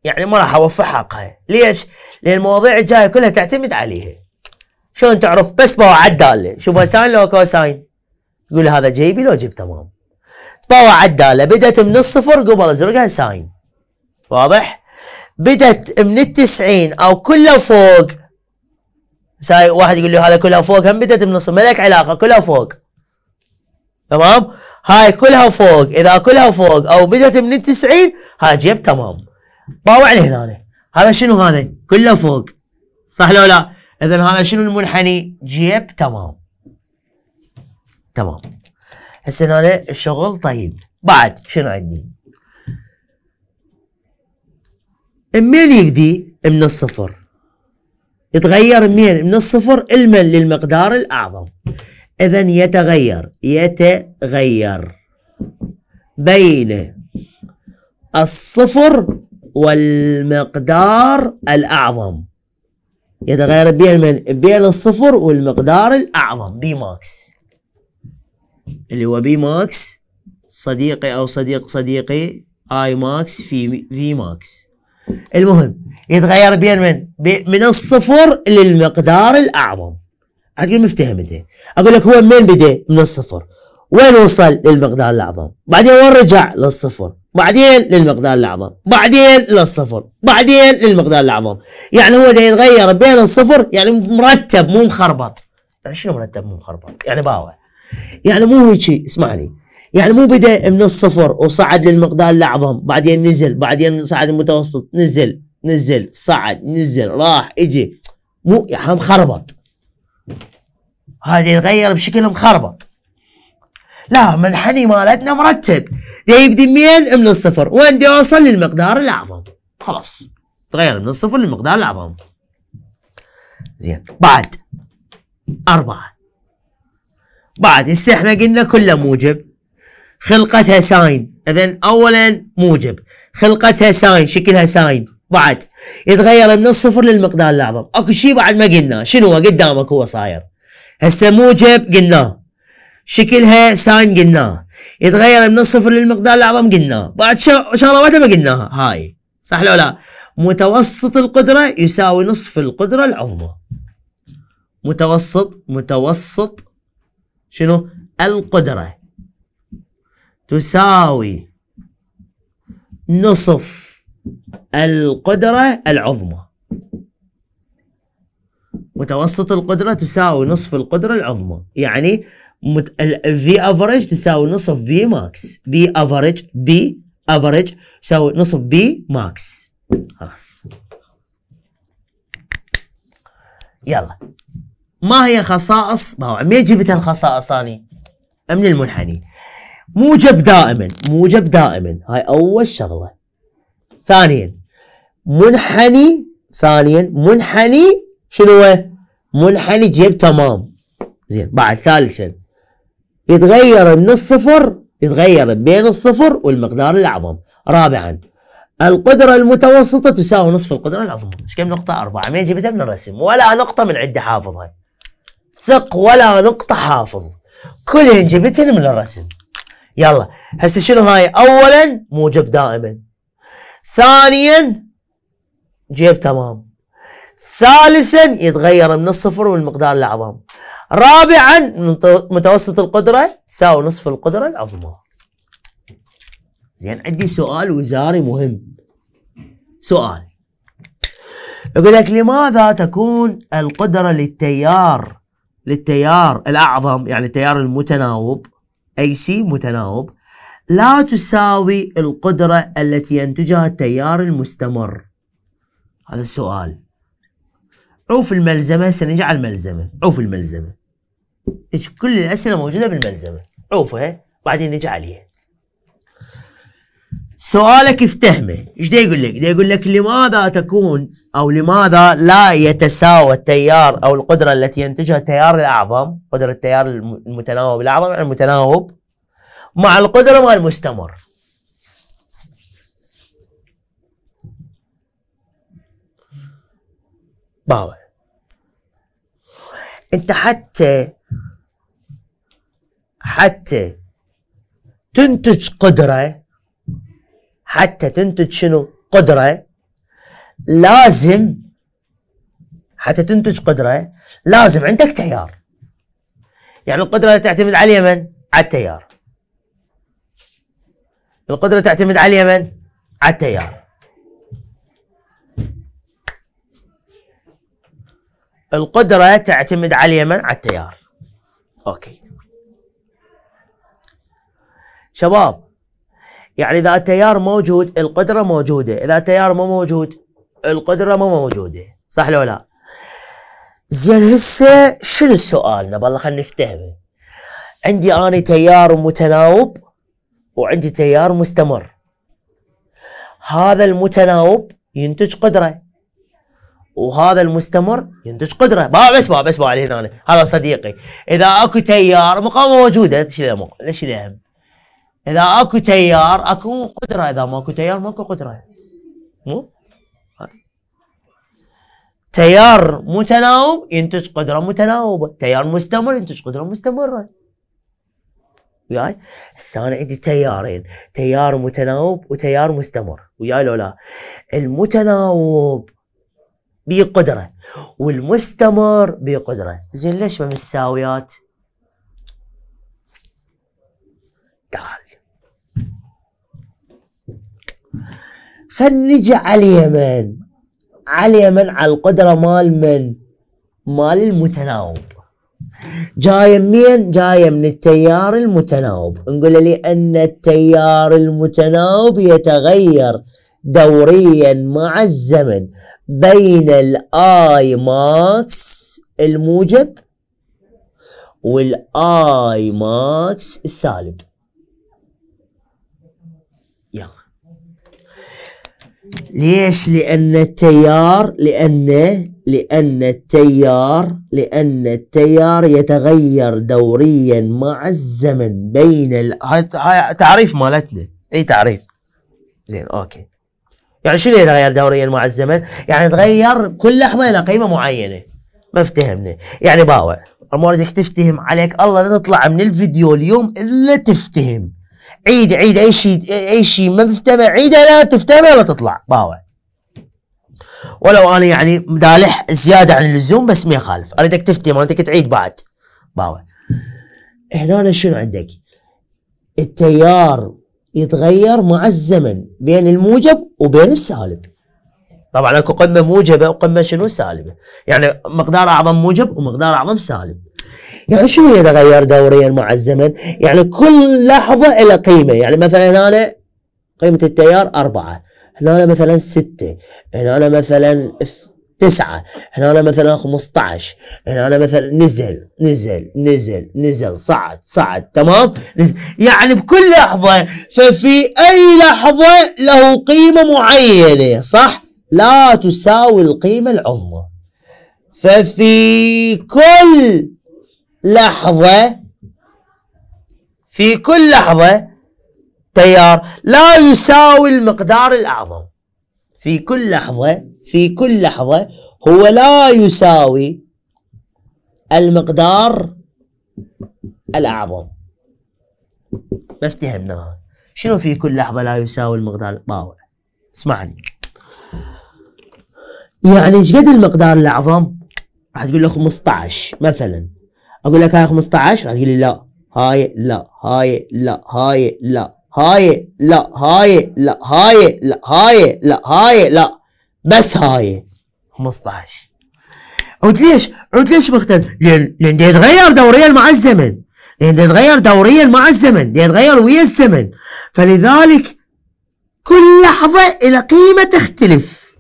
يعني ما راح اوفر حقها ليش؟ لان المواضيع الجايه كلها تعتمد عليها شلون تعرف بس باوع عداله شوفها ساين لو كوساين تقول هذا جيبي لو جيب تمام باوع عداله بدات من الصفر قبل ازرقها ساين واضح بدت من التسعين او كلها فوق ساي واحد يقول لي هذا كلها فوق هم بدت من النص لك علاقه كلها فوق تمام هاي كلها فوق اذا كلها فوق او بدت من التسعين ها جيب تمام طاوع لهنا هذا شنو هذا كله فوق صح لو لا اذا هذا شنو المنحني جيب تمام تمام هسه هنا الشغل طيب بعد شنو عندي مين يقدي من الصفر يتغير مين من الصفر المن للمقدار الأعظم إذا يتغير يتغير بين الصفر والمقدار الأعظم يتغير بين من بين الصفر والمقدار الأعظم بي ماكس اللي هو بي ماكس صديقي أو صديق صديقي آي ماكس في في ماكس المهم يتغير بين من؟ من الصفر للمقدار الاعظم هتقول مفتهم انت اقول لك هو من بدا؟ من الصفر وين وصل للمقدار الاعظم؟ بعدين وين رجع؟ للصفر بعدين للمقدار الاعظم بعدين للصفر بعدين للمقدار الاعظم يعني هو اذا يتغير بين الصفر يعني مرتب مو مخربط يعني شنو مرتب مو مخربط؟ يعني باوع يعني مو هيك اسمعني يعني مو بدا من الصفر وصعد للمقدار الاعظم بعدين نزل بعدين صعد المتوسط نزل نزل صعد نزل راح اجي مو يعني مخربط هذا يتغير بشكل مخربط لا منحني مالتنا مرتب دا يبدي منين من الصفر وين بدي اوصل للمقدار الاعظم خلاص تغير من الصفر للمقدار الاعظم زين بعد أربعة بعد هسه احنا قلنا كله موجب خلقتها ساين اذا اولا موجب خلقتها ساين شكلها ساين بعد يتغير من الصفر للمقدار الاعظم اكو شيء بعد ما قلناه شنو هو قدامك هو صاير هسه موجب قلناه شكلها ساين قلناه يتغير من الصفر للمقدار الاعظم قلناه بعد شغله واحده ما قلناها هاي صح لو لا متوسط القدره يساوي نصف القدره العظمى متوسط متوسط شنو القدره تساوي نصف القدرة العظمى متوسط القدرة تساوي نصف القدرة العظمى يعني في افريج تساوي نصف في ماكس بي افريج بي افريج تساوي نصف بي ماكس خلاص يلا ما هي خصائص ما هو عم جبت الخصائص اني من المنحني موجب دائما موجب دائما هاي أول شغلة ثانيا منحني ثانيا منحني شنو منحني جيب تمام زين بعد ثالثا يتغير من الصفر يتغير بين الصفر والمقدار الأعظم رابعا القدرة المتوسطة تساوي نصف القدرة العظمى ايش كم نقطة أربعة ما جبتها من الرسم ولا نقطة من عده حافظها ثق ولا نقطة حافظ كلهن جبتهن من الرسم يلا هسه شنو هاي اولا موجب دائما ثانيا جيب تمام ثالثا يتغير من الصفر والمقدار الأعظم رابعا متوسط القدرة يساوي نصف القدرة العظمى زين عندي سؤال وزاري مهم سؤال يقول لك لماذا تكون القدرة للتيار للتيار الأعظم يعني التيار المتناوب أي سي متناوب لا تساوي القدرة التي ينتجها التيار المستمر هذا السؤال عوف الملزمة سنجعل ملزمة عوف الملزمة كل الأسئلة موجودة بالملزمة عوفها بعدين نجعلها سؤالك افتهمه ايش دي يقول لك دي يقول لك لماذا تكون او لماذا لا يتساوى التيار او القدره التي ينتجها التيار الاعظم قدره التيار المتناوب الاعظم عن المتناوب مع القدره مال المستمر باوع انت حتى حتى تنتج قدره حتى تنتج شنو قدرة لازم حتى تنتج قدرة لازم عندك تيار يعني القدرة تعتمد على اليمن على التيار القدرة تعتمد على اليمن على التيار القدرة تعتمد على اليمن على التيار اوكي شباب يعني إذا التيار موجود القدرة موجودة إذا التيار مو موجود القدرة مو موجودة صح لو لا زين هسه شنو سؤالنا بالله خلينا نفتهمه عندي أنا تيار متناوب وعندي تيار مستمر هذا المتناوب ينتج قدرة وهذا المستمر ينتج قدرة ما بس ما بس ما عليه هنا هذا صديقي إذا أكو تيار مقاومة موجودة ليش ليش اذا اكو تيار اكو قدره اذا ماكو تيار ماكو قدره مو تيار متناوب ينتج قدره متناوبه تيار مستمر ينتج قدره مستمره وياي هسه انا عندي تيارين تيار متناوب وتيار مستمر وياي لو لا المتناوب بقدره والمستمر بقدره زين ليش ما مساويات تعال فنجي على اليمن على اليمن على القدرة مال من مال المتناوب جاية منين؟ جاية من التيار المتناوب نقول لأن التيار المتناوب يتغير دوريا مع الزمن بين الاي ماكس الموجب والاي ماكس السالب ليش لأن التيار لأن لأن التيار لأن التيار يتغير دوريا مع الزمن بين ال... هاي تعريف مالتنا أي تعريف زين أوكي يعني شنو يتغير دوريا مع الزمن؟ يعني يتغير كل لحظة إلى قيمة معينة ما افتهمنا يعني باوع الموردك تفتهم عليك الله لا تطلع من الفيديو اليوم إلا تفتهم عيد عيد اي شيء اي شيء ما بفتمع عيدها لا تفتمع ولا تطلع باوع ولو انا يعني مدالح زياده عن اللزوم بس ما يخالف اريدك تفتي ما اريدك تعيد بعد باوع هنا شنو عندك التيار يتغير مع الزمن بين الموجب وبين السالب طبعا اكو قمه موجبه وقمه شنو سالبه يعني مقدار اعظم موجب ومقدار اعظم سالب يعني شنو يتغير دوريا مع الزمن يعني كل لحظة إلى قيمة يعني مثلا هنا قيمة التيار أربعة هنا مثلا ستة هنا مثلا تسعة هنا مثلا 15 هنا مثلا نزل نزل نزل نزل صعد صعد تمام نزل. يعني بكل لحظة ففي أي لحظة له قيمة معينة صح لا تساوي القيمة العظمى ففي كل لحظة في كل لحظة تيار لا يساوي المقدار الأعظم في كل لحظة في كل لحظة هو لا يساوي المقدار الأعظم ما افتهمناها شنو في كل لحظة لا يساوي المقدار باوع اسمعني يعني ايش قد المقدار الأعظم راح تقول له 15 مثلا اقول لك هاي 15 هتقول لي لا هاي لا هاي لا هاي لا هاي لا هاي لا هاي لا هاي لا هاي لا بس هاي 15 عود ليش؟ عود ليش مختلف؟ لان لان يتغير دوريا مع الزمن لان يتغير دوريا مع الزمن دا يتغير ويا الزمن فلذلك كل لحظة إلى قيمة تختلف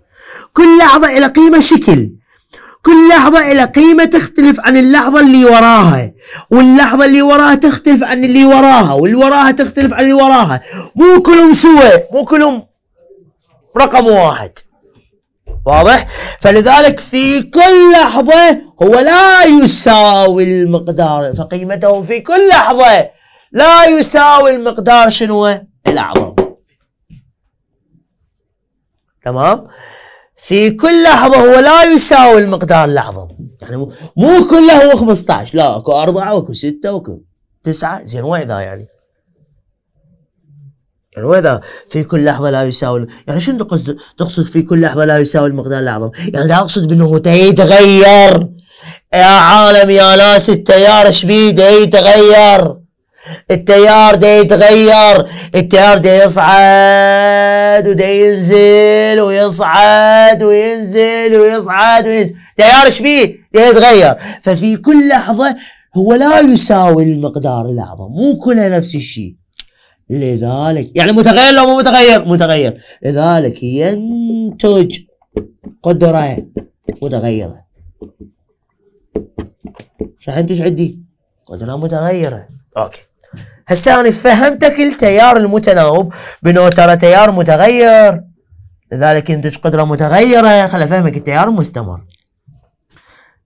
كل لحظة إلى قيمة شكل كل لحظة إلى قيمة تختلف عن اللحظة اللي وراها واللحظة اللي وراها تختلف عن اللي وراها واللي وراها تختلف عن اللي وراها مو كلهم سوى مو كلهم رقم واحد واضح فلذلك في كل لحظة هو لا يساوي المقدار فقيمته في كل لحظة لا يساوي المقدار شنو الأعظم تمام في كل لحظة هو لا يساوي المقدار اللحظة يعني مو كله هو 15 لا اكو أربعة اكو ستة اكو تسعة زين وين ذا يعني يعني وين ذا في كل لحظة لا يساوي يعني شنو تقصد تقصد في كل لحظة لا يساوي المقدار الأعظم يعني أقصد بأنه يتغير يا عالم يا ناس التيار ايش يتغير التيار ده يتغير التيار ده يصعد وده ينزل ويصعد وينزل ويصعد وينزل تيار ايش بيه؟ ده يتغير ففي كل لحظة هو لا يساوي المقدار الأعظم مو كلها نفس الشيء لذلك يعني متغير لو مو متغير متغير لذلك ينتج قدرة متغيرة شو ينتج عندي قدرة متغيرة اوكي هسه أنا فهمتك التيار المتناوب بأنه ترى تيار متغير لذلك ينتج قدرة متغيرة خل أفهمك التيار المستمر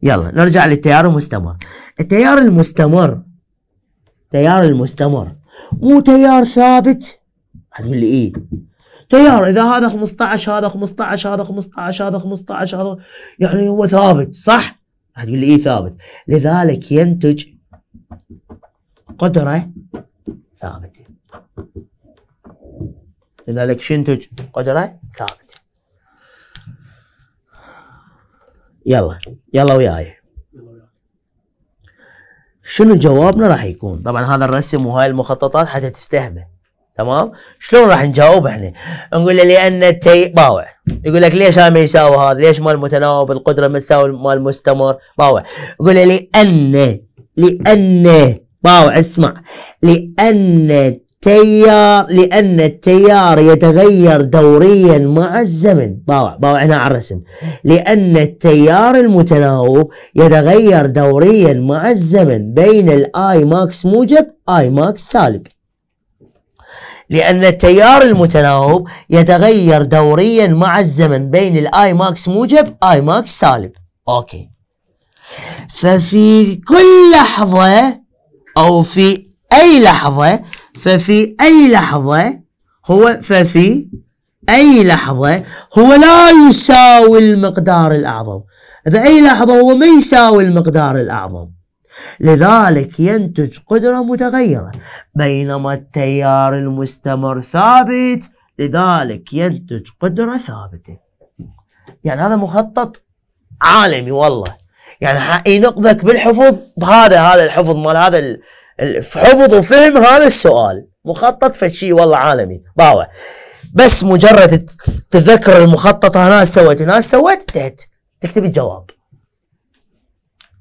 يلا نرجع للتيار المستمر التيار المستمر تيار المستمر مو تيار ثابت هتقول لي ايه تيار اذا هذا 15 هذا 15 هذا 15 هذا 15 هذا يعني هو ثابت صح راح تقول لي ايه ثابت لذلك ينتج قدره ثابتة لذلك شنتج قدرة ثابتة يلا يلا وياي شنو جوابنا راح يكون طبعا هذا الرسم وهاي المخططات حتى تستهمه تمام شلون راح نجاوب احنا نقول له لان التي باوع يقول لك ليش هاي ما يساوي هذا ليش مال متناوب القدره ما تساوي مال مستمر باوع يقول له لان لان باو اسمع لأن التيار لأن التيار يتغير دوريا مع الزمن باوع باوع هنا على الرسم لأن التيار المتناوب يتغير دوريا مع الزمن بين الآي ماكس موجب آي ماكس سالب لأن التيار المتناوب يتغير دوريا مع الزمن بين الآي ماكس موجب آي ماكس سالب أوكي ففي كل لحظة أو في أي لحظة ففي أي لحظة هو ففي أي لحظة هو لا يساوي المقدار الأعظم بأي لحظة هو ما يساوي المقدار الأعظم لذلك ينتج قدرة متغيرة بينما التيار المستمر ثابت لذلك ينتج قدرة ثابتة يعني هذا مخطط عالمي والله يعني ينقذك إيه، بالحفظ بهذا هذا الحفظ مال هذا حفظ وفهم هذا السؤال مخطط فشي والله عالمي باوع بس مجرد تذكر المخطط هنا سويت هنا سويت انتهت تكتب الجواب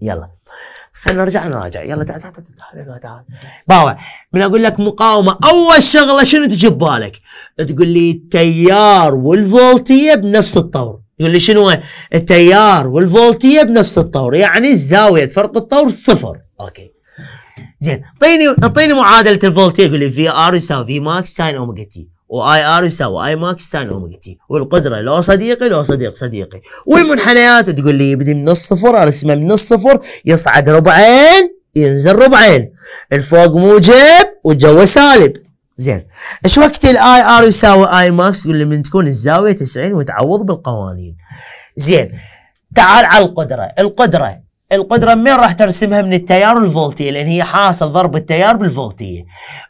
يلا خلينا نرجع نراجع يلا تعال تعال تعال تعال باوع من اقول لك مقاومه اول شغله شنو تجي ببالك؟ تقول لي التيار والفولتيه بنفس الطور يقول لي شنو التيار والفولتيه بنفس الطور يعني زاويه فرق الطور صفر اوكي زين اعطيني اعطيني معادله الفولتيه يقول لي في ار يساوي في ماكس ساين اوميجا تي واي ار يساوي اي ماكس ساين اوميجا تي والقدره لو صديقي لو صديق صديقي والمنحنيات تقول لي يبدي من الصفر ارسمه من الصفر يصعد ربعين ينزل ربعين الفوق موجب والجو سالب زين ايش وقت الاي ار يساوي اي ماكس يقول لي من تكون الزاويه 90 وتعوض بالقوانين زين تعال على القدره القدره القدرة من راح ترسمها من التيار الفولتية لأن هي حاصل ضرب التيار بالفولتية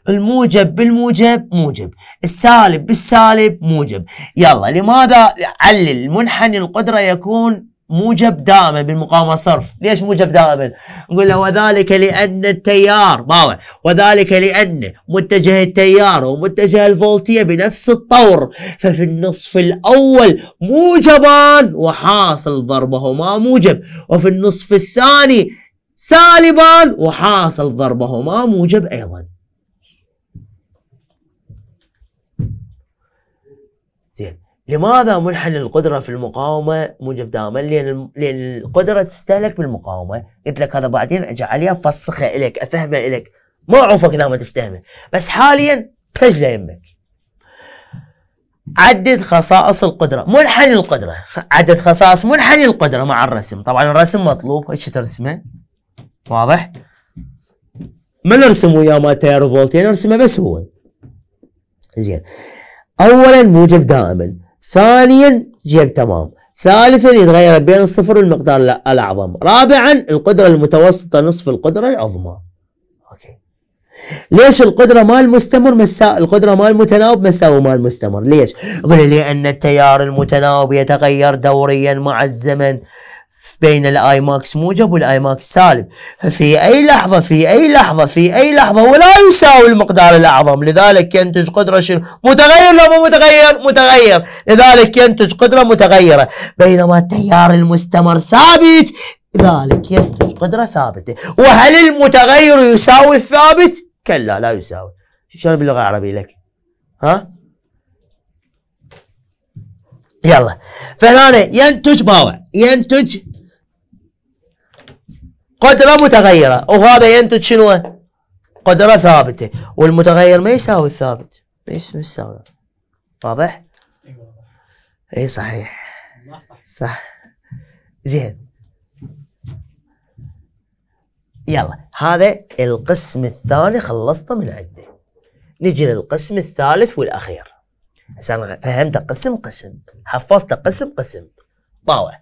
الموجب بالموجب موجب السالب بالسالب موجب يلا لماذا علل منحني القدرة يكون موجب دائما بالمقاومة صرف ليش موجب دائما نقول له وذلك لأن التيار باوع وذلك لأن متجه التيار ومتجه الفولتية بنفس الطور ففي النصف الأول موجبان وحاصل ضربهما موجب وفي النصف الثاني سالبان وحاصل ضربهما موجب أيضا لماذا منحل القدرة في المقاومة موجب دائما؟ لأن القدرة تستهلك بالمقاومة، قلت لك هذا بعدين اجي عليها افسخه لك، افهمه لك، ما اعوفك اذا ما تفتهمه، بس حاليا سجله يمك. عدد خصائص القدرة، منحني القدرة، عدد خصائص منحني القدرة مع الرسم، طبعا الرسم مطلوب، ايش ترسمه؟ واضح؟ ما نرسم وياه ما تيار فولتين نرسمه بس هو. زين. اولا موجب دائما ثانيا جيب تمام ثالثا يتغير بين الصفر والمقدار الأعظم رابعا القدرة المتوسطة نصف القدرة العظمى أوكي ليش القدرة مال مستمر مسا القدرة مال متناوب مساوي مال مستمر ليش؟ قل لي أن التيار المتناوب يتغير دوريا مع الزمن بين الاي ماكس موجب والاي ماكس سالب ففي اي لحظه في اي لحظه في اي لحظه ولا يساوي المقدار الاعظم لذلك ينتج قدره شنو متغير لو مو متغير متغير لذلك ينتج قدره متغيره بينما التيار المستمر ثابت لذلك ينتج قدره ثابته وهل المتغير يساوي الثابت كلا لا يساوي شلون باللغه العربيه لك ها يلا فهنا ينتج باوع ينتج قدرة متغيرة وهذا ينتج شنو؟ قدرة ثابتة والمتغير ما يساوي الثابت ما يساوي الثابت واضح؟ اي صحيح صح زين يلا هذا القسم الثاني خلصته من عنده نجي للقسم الثالث والاخير عشان فهمت قسم قسم حفظت قسم قسم طاوع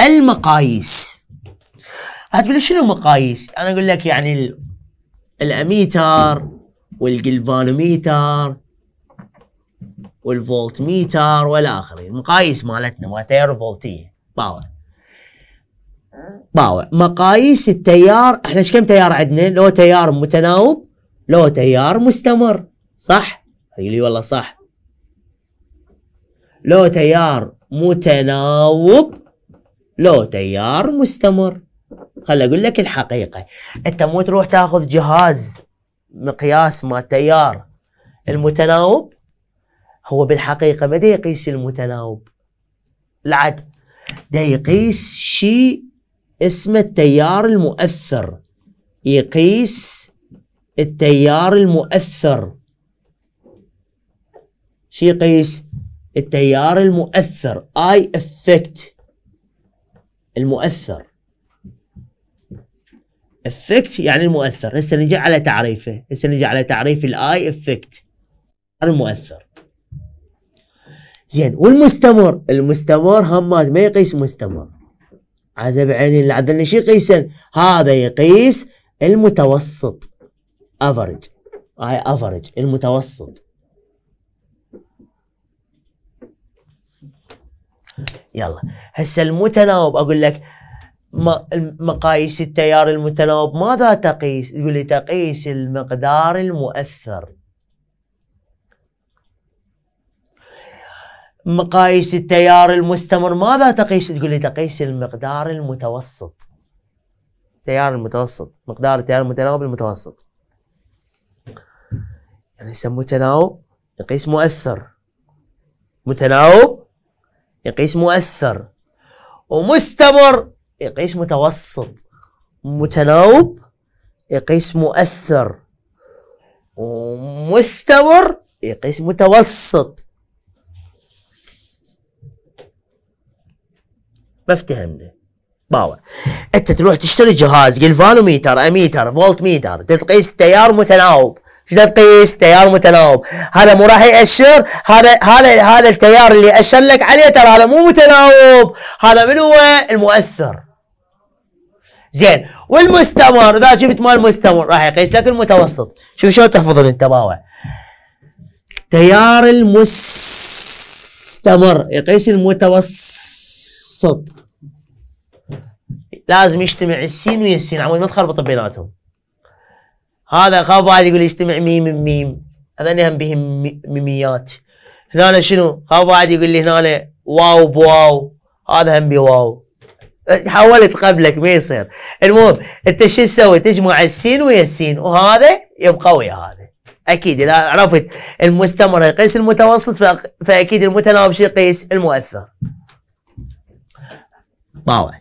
المقاييس هتقول لي شنو المقاييس؟ انا اقول لك يعني الاميتر والجلفانوميتر والفولت ميتر والى اخره، المقاييس مالتنا مال تيار فولتيه باور باور مقاييس التيار احنا ايش كم تيار عندنا؟ لو تيار متناوب لو تيار مستمر صح؟ يقول لي والله صح لو تيار متناوب لو تيار مستمر خل اقول لك الحقيقه انت مو تروح تاخذ جهاز مقياس ما تيار المتناوب هو بالحقيقه ما يقيس المتناوب العد ده يقيس شيء اسمه التيار المؤثر يقيس التيار المؤثر شيء يقيس التيار المؤثر اي افكت المؤثر افكت يعني المؤثر هسه نجي على تعريفه هسه نجي على تعريف الاي افكت المؤثر زين والمستمر المستمر هم ما يقيس مستمر عز عينين العدل شو يقيس هذا يقيس المتوسط افرج هاي افرج المتوسط يلا هسه المتناوب اقول لك مقاييس التيار المتناوب ماذا تقيس؟ يقول لي تقيس المقدار المؤثر مقاييس التيار المستمر ماذا تقيس؟ تقول لي تقيس المقدار المتوسط التيار المتوسط مقدار التيار المتناوب المتوسط يعني يسموه متناوب يقيس مؤثر متناوب يقيس مؤثر ومستمر يقيس متوسط متناوب يقيس مؤثر ومستمر يقيس متوسط ما افتهمنا باوع انت تروح تشتري جهاز جلفانوميتر اميتر فولت ميتر تقيس تيار متناوب شو تقيس تيار متناوب هذا مو راح يأشر هذا هذا هذا التيار اللي أشر لك عليه ترى هذا مو متناوب هذا من هو المؤثر زين والمستمر اذا جبت مال مستمر راح يقيس لك المتوسط شوف شلون تحفظ التباوع تيار المستمر يقيس المتوسط لازم يجتمع السين ويا السين عمود ما تخربط بيناتهم هذا خاف واحد يقول يجتمع ميم ميم هذني هم بهم ميميات هنا شنو خاف واحد يقول لي هنا واو بواو هذا هم بواو حولت قبلك ما يصير المهم انت شو تسوي تجمع السين ويا السين وهذا يبقى ويا هذا اكيد اذا عرفت المستمر يقيس المتوسط فاكيد المتناوب شو يقيس المؤثر طبعا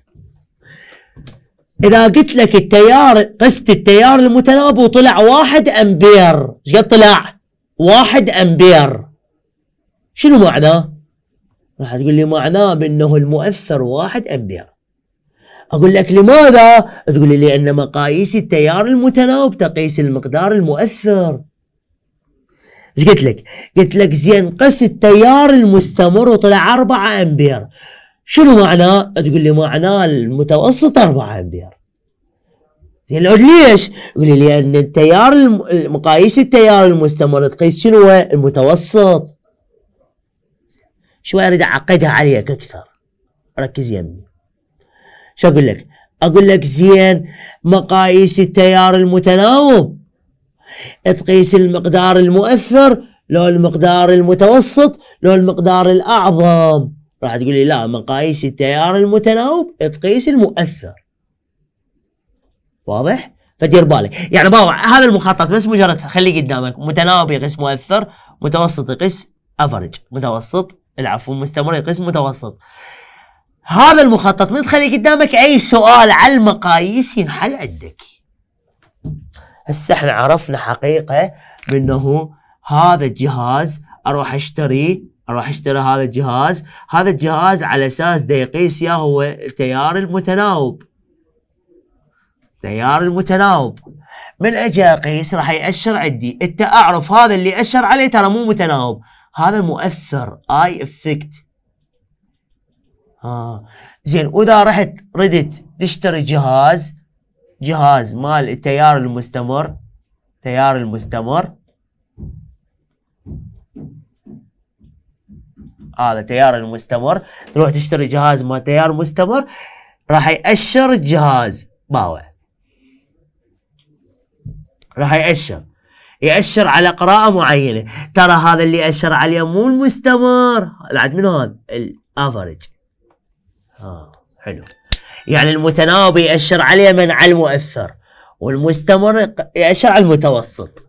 اذا قلت لك التيار قست التيار المتناوب وطلع واحد امبير ايش قد طلع؟ واحد امبير شنو معناه؟ راح تقول لي معناه بانه المؤثر واحد امبير أقول لك لماذا؟ تقول لي لأن مقاييس التيار المتناوب تقيس المقدار المؤثر ايش قلت لك؟ قلت لك زين قس التيار المستمر وطلع 4 امبير شنو معناه؟ تقول لي معناه المتوسط 4 امبير زين ليش؟ قول لي لان التيار مقاييس التيار المستمر تقيس شنو المتوسط شوي اريد اعقدها عليك اكثر ركز يمي شو اقول لك؟ اقول لك زين مقاييس التيار المتناوب تقيس المقدار المؤثر لو المقدار المتوسط لو المقدار الاعظم راح تقول لي لا مقاييس التيار المتناوب تقيس المؤثر واضح؟ فدير بالك يعني باو هذا المخطط بس مجرد خليه قدامك متناوب يقيس مؤثر متوسط يقيس افرج متوسط العفو مستمر يقيس متوسط هذا المخطط من تخلي قدامك اي سؤال على المقاييس ينحل عندك هسه احنا عرفنا حقيقه بانه هذا الجهاز اروح اشتري اروح اشتري هذا الجهاز هذا الجهاز على اساس يقيس يا هو التيار المتناوب تيار المتناوب من اجي اقيس راح يأشر عندي انت اعرف هذا اللي اشر عليه ترى مو متناوب هذا مؤثر اي افكت ها زين واذا رحت ردت تشتري جهاز جهاز مال التيار المستمر التيار المستمر هذا آه تيار المستمر تروح تشتري جهاز مال تيار مستمر راح يأشر الجهاز باوع راح يأشر يأشر على قراءة معينة ترى هذا اللي أشر عليه مو المستمر العد منو هذا الافرج ها حلو يعني المتناوب يأشر عليه من على المؤثر والمستمر يأشر على المتوسط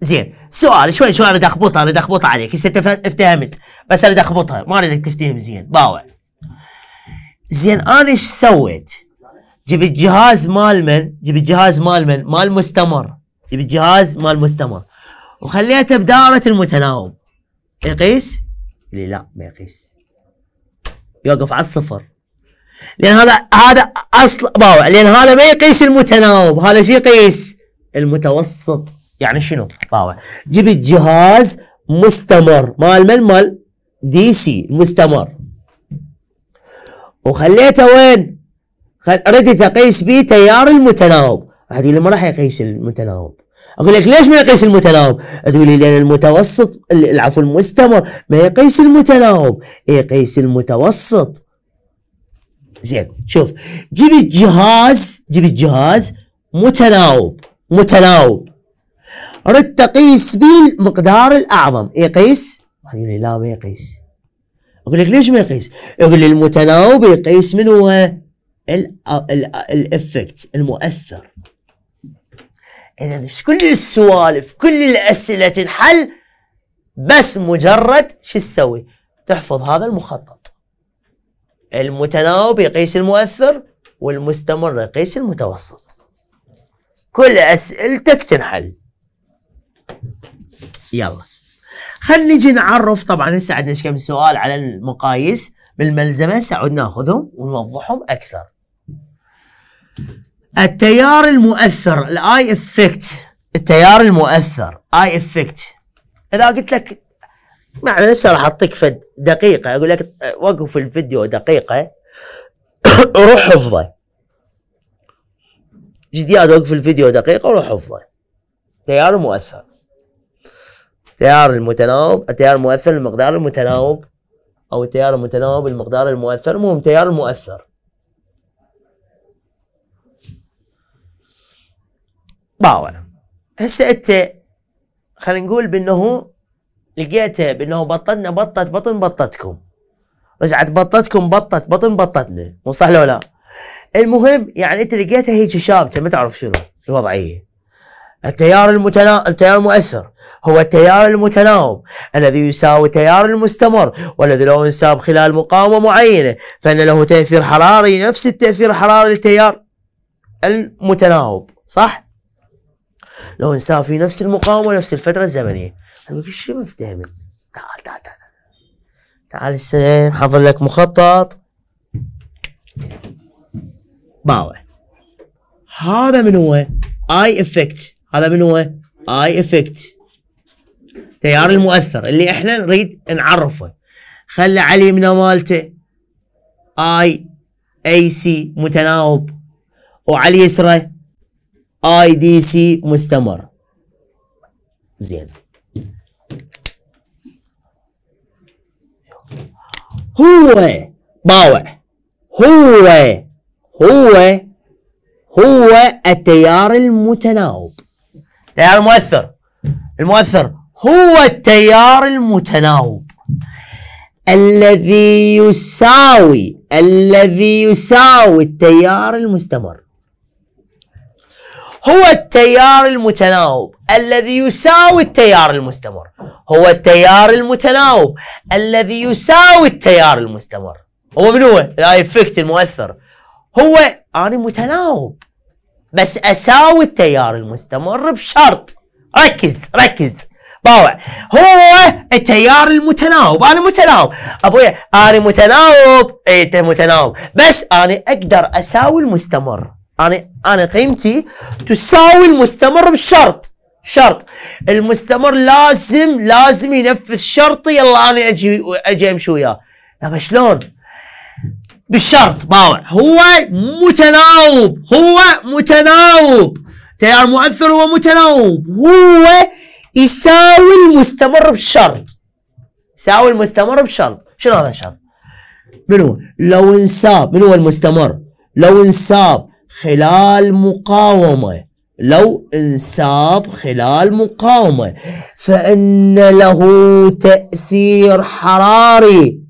زين سؤال شوي شوي انا بدي اخبطها انا بدي اخبطها عليك هسه انت افتهمت بس انا بدي اخبطها ما اريدك تفتهم زين باوع زين انا ايش سويت؟ جبت جهاز مال من؟ جبت جهاز مال من؟ مال مستمر جبت جهاز مال مستمر وخليته بدائرة المتناوب يقيس؟ لي لا ما يقيس يوقف على الصفر لان هذا هذا اصل باوع لان هذا ما يقيس المتناوب هذا شو يقيس المتوسط يعني شنو باوع جبت جهاز مستمر مال من مال دي سي مستمر وخليته وين خل... اقيس به تيار المتناوب هذه اللي ما راح يقيس المتناوب اقول لك ليش ما يقيس المتناوب؟ تقول لي لان المتوسط العفو المستمر ما يقيس المتناوب يقيس المتوسط زين شوف جيب الجهاز جيب الجهاز متناوب متناوب رد تقيس بالمقدار الأعظم يقيس واحد لا ما يقيس أقول لك ليش ما يقيس يقول لي المتناوب يقيس من هو الافكت المؤثر اذا كل السوالف كل الاسئله تنحل بس مجرد شو تسوي؟ تحفظ هذا المخطط المتناوب يقيس المؤثر والمستمر يقيس المتوسط كل أسئلتك تنحل يلا خلينا نجي نعرف طبعا هسه عندنا كم سؤال على المقاييس بالملزمة سعود ناخذهم ونوضحهم أكثر التيار المؤثر الاي افكت التيار المؤثر اي افكت اذا قلت لك معلش لسه راح اعطيك فد دقيقه اقول لك وقف الفيديو دقيقه روح حفظه جديد وقف الفيديو دقيقه وروح حفظه تيار مؤثر تيار المتناوب التيار المؤثر المقدار المتناوب او التيار المتناوب المقدار المؤثر المهم تيار مؤثر باوع هسه انت خلينا نقول بانه لقيتها بانه بطننا بطت بطن بطتكم رجعت بطتكم بطت بطن بطتنا مو صح لو لا المهم يعني انت لقيتها هيك شابكه ما تعرف شنو الوضعيه التيار المتنا... التيار المؤثر هو التيار المتناوب الذي يساوي التيار المستمر والذي لو انساب خلال مقاومة معينة فإن له تأثير حراري نفس التأثير الحراري للتيار المتناوب صح؟ لو انساب في نفس المقاومة نفس الفترة الزمنية انا في شيء بفتهم تعال تعال تعال تعال السلام حضر لك مخطط باوع هذا من هو اي افكت هذا من هو اي افكت تيار المؤثر اللي احنا نريد نعرفه خلى علي من مالته اي اي سي متناوب وعلى اليسرى اي دي سي مستمر زين هو باوع هو هو هو التيار المتناوب تيار المؤثر المؤثر هو التيار المتناوب الذي يساوي الذي يساوي التيار المستمر هو التيار المتناوب الذي يساوي التيار المستمر هو التيار المتناوب الذي يساوي التيار المستمر هو من هو الايفكت المؤثر هو انا متناوب بس اساوي التيار المستمر بشرط ركز ركز باوع هو التيار المتناوب انا متناوب ابويا انا متناوب إيه، انت متناوب بس انا اقدر اساوي المستمر انا انا قيمتي تساوي المستمر بشرط شرط المستمر لازم لازم ينفذ شرطي يلا انا اجي اجي امشي وياه يابا شلون؟ بالشرط باوع هو متناوب هو متناوب تيار مؤثر هو متناوب هو يساوي المستمر بشرط يساوي المستمر بشرط شنو هذا الشرط؟ منو؟ لو انساب من هو المستمر؟ لو انساب خلال مقاومة لو انساب خلال مقاومة فإن له تأثير حراري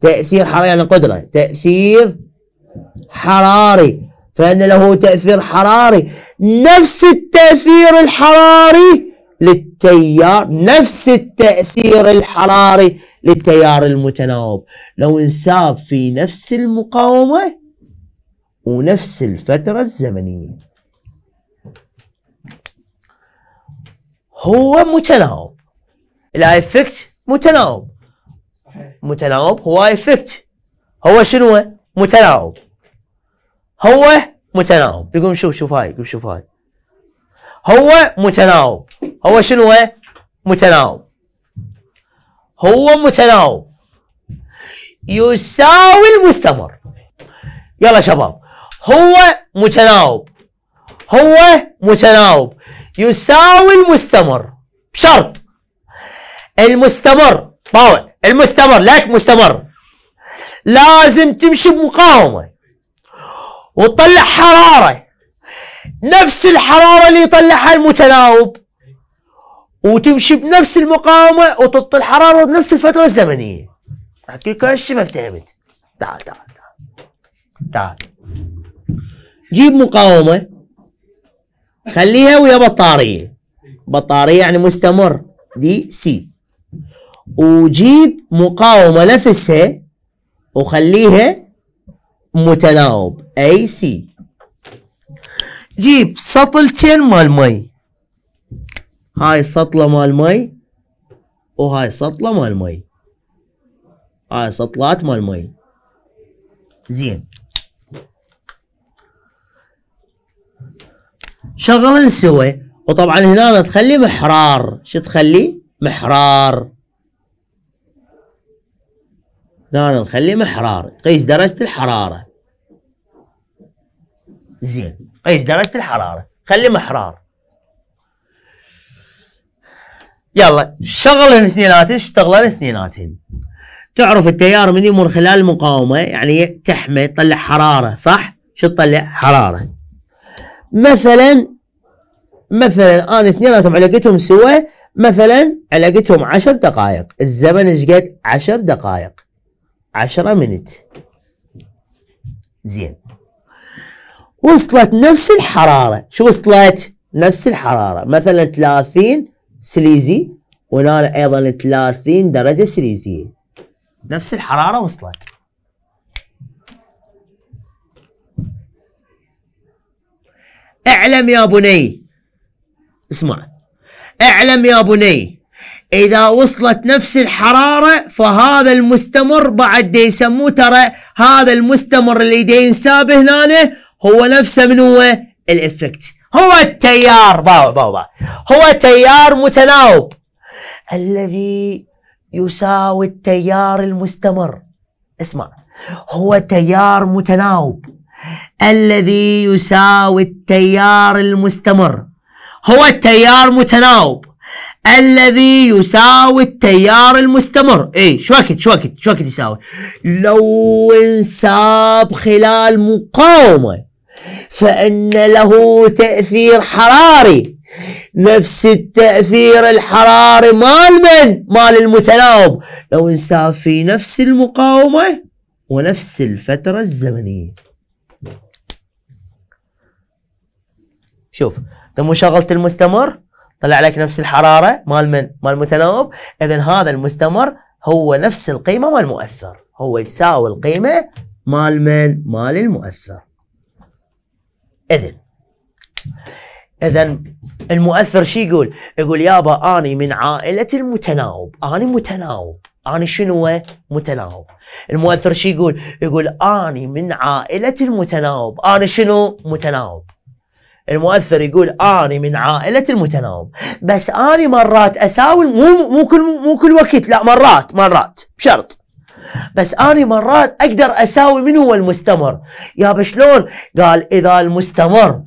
تأثير حراري يعني قدرة تأثير حراري فإن له تأثير حراري نفس التأثير الحراري للتيار نفس التأثير الحراري للتيار المتناوب لو انساب في نفس المقاومة ونفس الفترة الزمنية هو متناوب الاي افكت متناوب صحيح. متناوب هو اي افكت هو شنو متناوب هو متناوب يقوم شوف شوف هاي يقوم شوف هاي هو متناوب هو شنو متناوب هو متناوب يساوي المستمر يلا شباب هو متناوب هو متناوب يساوي المستمر بشرط المستمر طاوع المستمر لك مستمر لازم تمشي بمقاومة وتطلع حرارة نفس الحرارة اللي يطلعها المتناوب وتمشي بنفس المقاومة وتطلع حرارة بنفس الفترة الزمنية أحكي لك ما افتهمت تعال تعال تعال تعال جيب مقاومة خليها ويا بطارية بطارية يعني مستمر دي سي وجيب مقاومة نفسها وخليها متناوب اي سي جيب سطلتين مال مي هاي سطلة مال مي وهاي سطلة مال مي هاي سطلات مال مي زين شغله نسوي وطبعا هنا تخلي محرار شو تخلي محرار هنا نخلي محرار تقيس درجه الحراره زين قيس درجه الحراره خلي محرار يلا شغلن اثنيناتن اشتغلن اثنيناتن تعرف التيار من يمر خلال المقاومه يعني تحمى تطلع حراره صح؟ شو تطلع؟ حراره مثلا مثلا انا اثنيناتهم علاقتهم سوا مثلا علاقتهم عشر دقائق الزمن ايش قد عشر دقائق عشرة منت زين وصلت نفس الحراره شو وصلت نفس الحراره مثلا 30 سليزي وهنا ايضا 30 درجه سليزيه نفس الحراره وصلت اعلم يا بني اسمع اعلم يا بني إذا وصلت نفس الحرارة فهذا المستمر بعد دي يسموه ترى هذا المستمر اللي دي ينساب هنا هو نفسه من هو الإفكت هو التيار باو باو باو هو تيار متناوب الذي يساوي التيار المستمر اسمع هو تيار متناوب الذي يساوي التيار المستمر هو التيار متناوب الذي يساوي التيار المستمر اي شو وقت شو وقت شو وقت يساوي لو انساب خلال مقاومة فإن له تأثير حراري نفس التأثير الحراري مال من؟ مال المتناوب لو انساب في نفس المقاومة ونفس الفترة الزمنية شوف شغلت المستمر طلع لك نفس الحرارة مال من؟ مال المتناوب إذا هذا المستمر هو نفس القيمة مال المؤثر هو يساوي القيمة مال من؟ مال المؤثر إذا إذا المؤثر شو يقول؟ يقول يابا أني من عائلة المتناوب أني متناوب أنا شنو متناوب المؤثر شو يقول يقول أني من عائلة المتناوب اني متناوب اني شنو متناوب المؤثر يقول اني من عائله المتناوب بس اني مرات اساوي مو مو كل مو كل وقت لا مرات مرات بشرط بس اني مرات اقدر اساوي من هو المستمر يا شلون قال اذا المستمر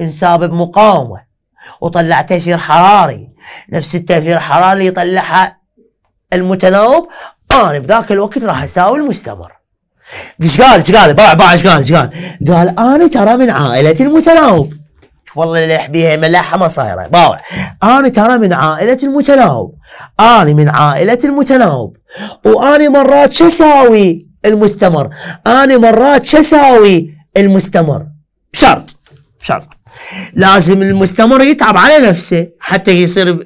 انساب بمقاومه وطلع تاثير حراري نفس التاثير الحراري اللي يطلعها المتناوب انا بذاك الوقت راح اساوي المستمر ايش قال ايش قال باع باع ايش قال ايش قال قال انا ترى من عائله المتناوب شوف والله بيها ملاحه ما صايره باوع انا ترى من عائله المتناوب انا من عائله المتناوب واني مرات شو اساوي المستمر انا مرات شو اساوي المستمر بشرط بشرط لازم المستمر يتعب على نفسه حتى يصير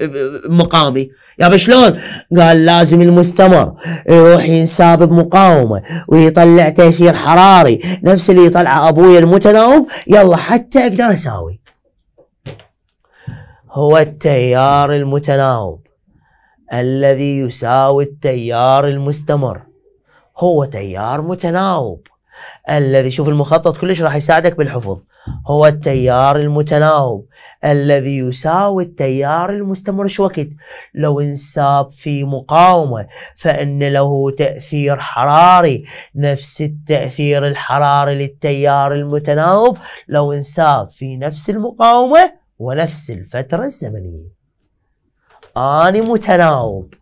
مقامي يا شلون قال لازم المستمر يروح ينساب بمقاومة ويطلع تأثير حراري نفس اللي يطلع أبوي المتناوب يلا حتى أقدر أساوي هو التيار المتناوب الذي يساوي التيار المستمر هو تيار متناوب الذي شوف المخطط كلش راح يساعدك بالحفظ هو التيار المتناوب الذي يساوي التيار المستمر شو وقت لو انساب في مقاومة فإن له تأثير حراري نفس التأثير الحراري للتيار المتناوب لو انساب في نفس المقاومة ونفس الفترة الزمنية أنا متناوب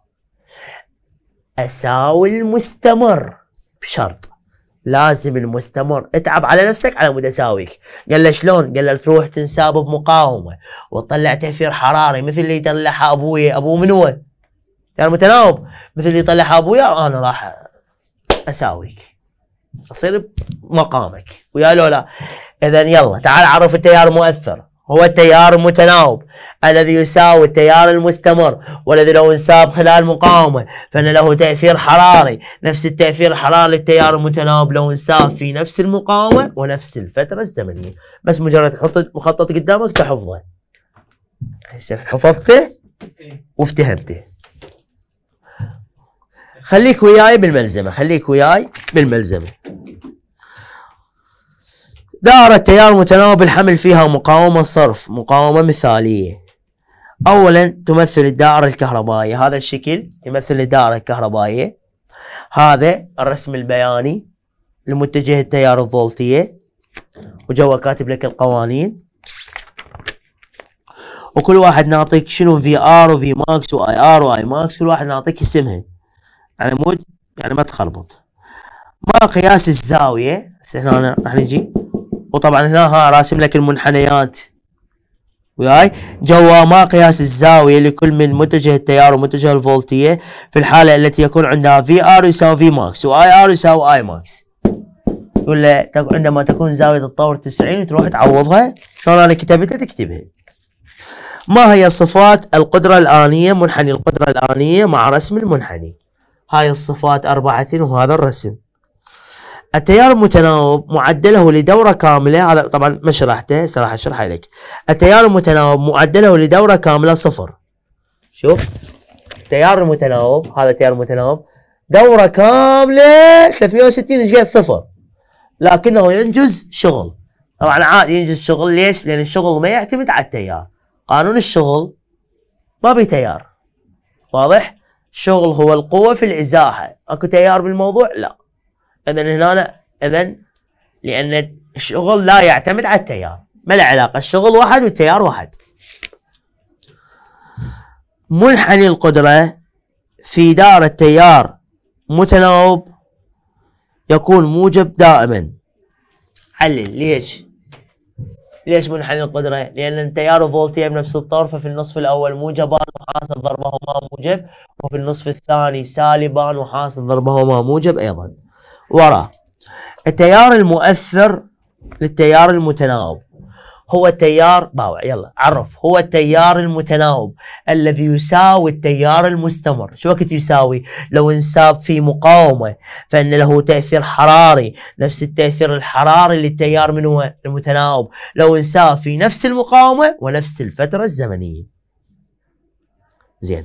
أساوي المستمر بشرط لازم المستمر اتعب على نفسك على مود اساويك قال له شلون قال له تروح تنساب بمقاومه وتطلع تاثير حراري مثل اللي يطلعها ابوي ابوه من هو كان متناوب مثل اللي يطلعها ابوي انا راح اساويك اصير بمقامك ويا لولا اذا يلا تعال عرف التيار مؤثر هو التيار المتناوب الذي يساوي التيار المستمر والذي لو انساب خلال مقاومة فإن له تأثير حراري نفس التأثير الحراري للتيار المتناوب لو انساب في نفس المقاومة ونفس الفترة الزمنية بس مجرد تحط مخطط قدامك تحفظه هسه حفظته وافتهمته خليك وياي بالملزمة خليك وياي بالملزمة دائرة تيار متناوب الحمل فيها مقاومة صرف مقاومة مثالية أولا تمثل الدائرة الكهربائية هذا الشكل يمثل الدائرة الكهربائية هذا الرسم البياني لمتجه التيار الفولتية وجوا كاتب لك القوانين وكل واحد نعطيك شنو في ار وفي ماكس واي ار واي ماكس كل واحد نعطيك اسمها على يعني مود يعني ما تخربط ما قياس الزاوية هسه هنا راح نجي وطبعا هنا ها راسم لك المنحنيات وياي جوا ما قياس الزاوية لكل من متجه التيار ومتجه الفولتية في الحالة التي يكون عندها في ار يساوي في ماكس واي ار يساوي اي ماكس ولا عندما تكون زاوية الطور 90 تروح تعوضها شلون انا كتبتها تكتبها ما هي صفات القدرة الآنية منحني القدرة الآنية مع رسم المنحني هاي الصفات أربعة وهذا الرسم التيار المتناوب معدله لدورة كاملة هذا طبعا ما شرحته صراحة أشرحه لك التيار المتناوب معدله لدورة كاملة صفر شوف التيار المتناوب هذا التيار المتناوب دورة كاملة 360 ايش قد صفر لكنه ينجز شغل طبعا عادي ينجز شغل ليش؟ لأن الشغل ما يعتمد على التيار قانون الشغل ما بي تيار واضح؟ الشغل هو القوة في الإزاحة اكو تيار بالموضوع؟ لا اذا هنا اذا لان الشغل لا يعتمد على التيار ما له علاقه الشغل واحد والتيار واحد منحني القدره في دار التيار متناوب يكون موجب دائما حلل ليش ليش منحني القدره؟ لان التيار وفولتيه بنفس الطرف ففي النصف الاول موجبان وحاصل ضربهما موجب وفي النصف الثاني سالبان وحاصل ضربهما موجب ايضا. وراء التيار المؤثر للتيار المتناوب هو التيار باوع يلا عرف هو التيار المتناوب الذي يساوي التيار المستمر شو وقت يساوي لو انساب في مقاومة فإن له تأثير حراري نفس التأثير الحراري للتيار من هو المتناوب لو انساب في نفس المقاومة ونفس الفترة الزمنية زين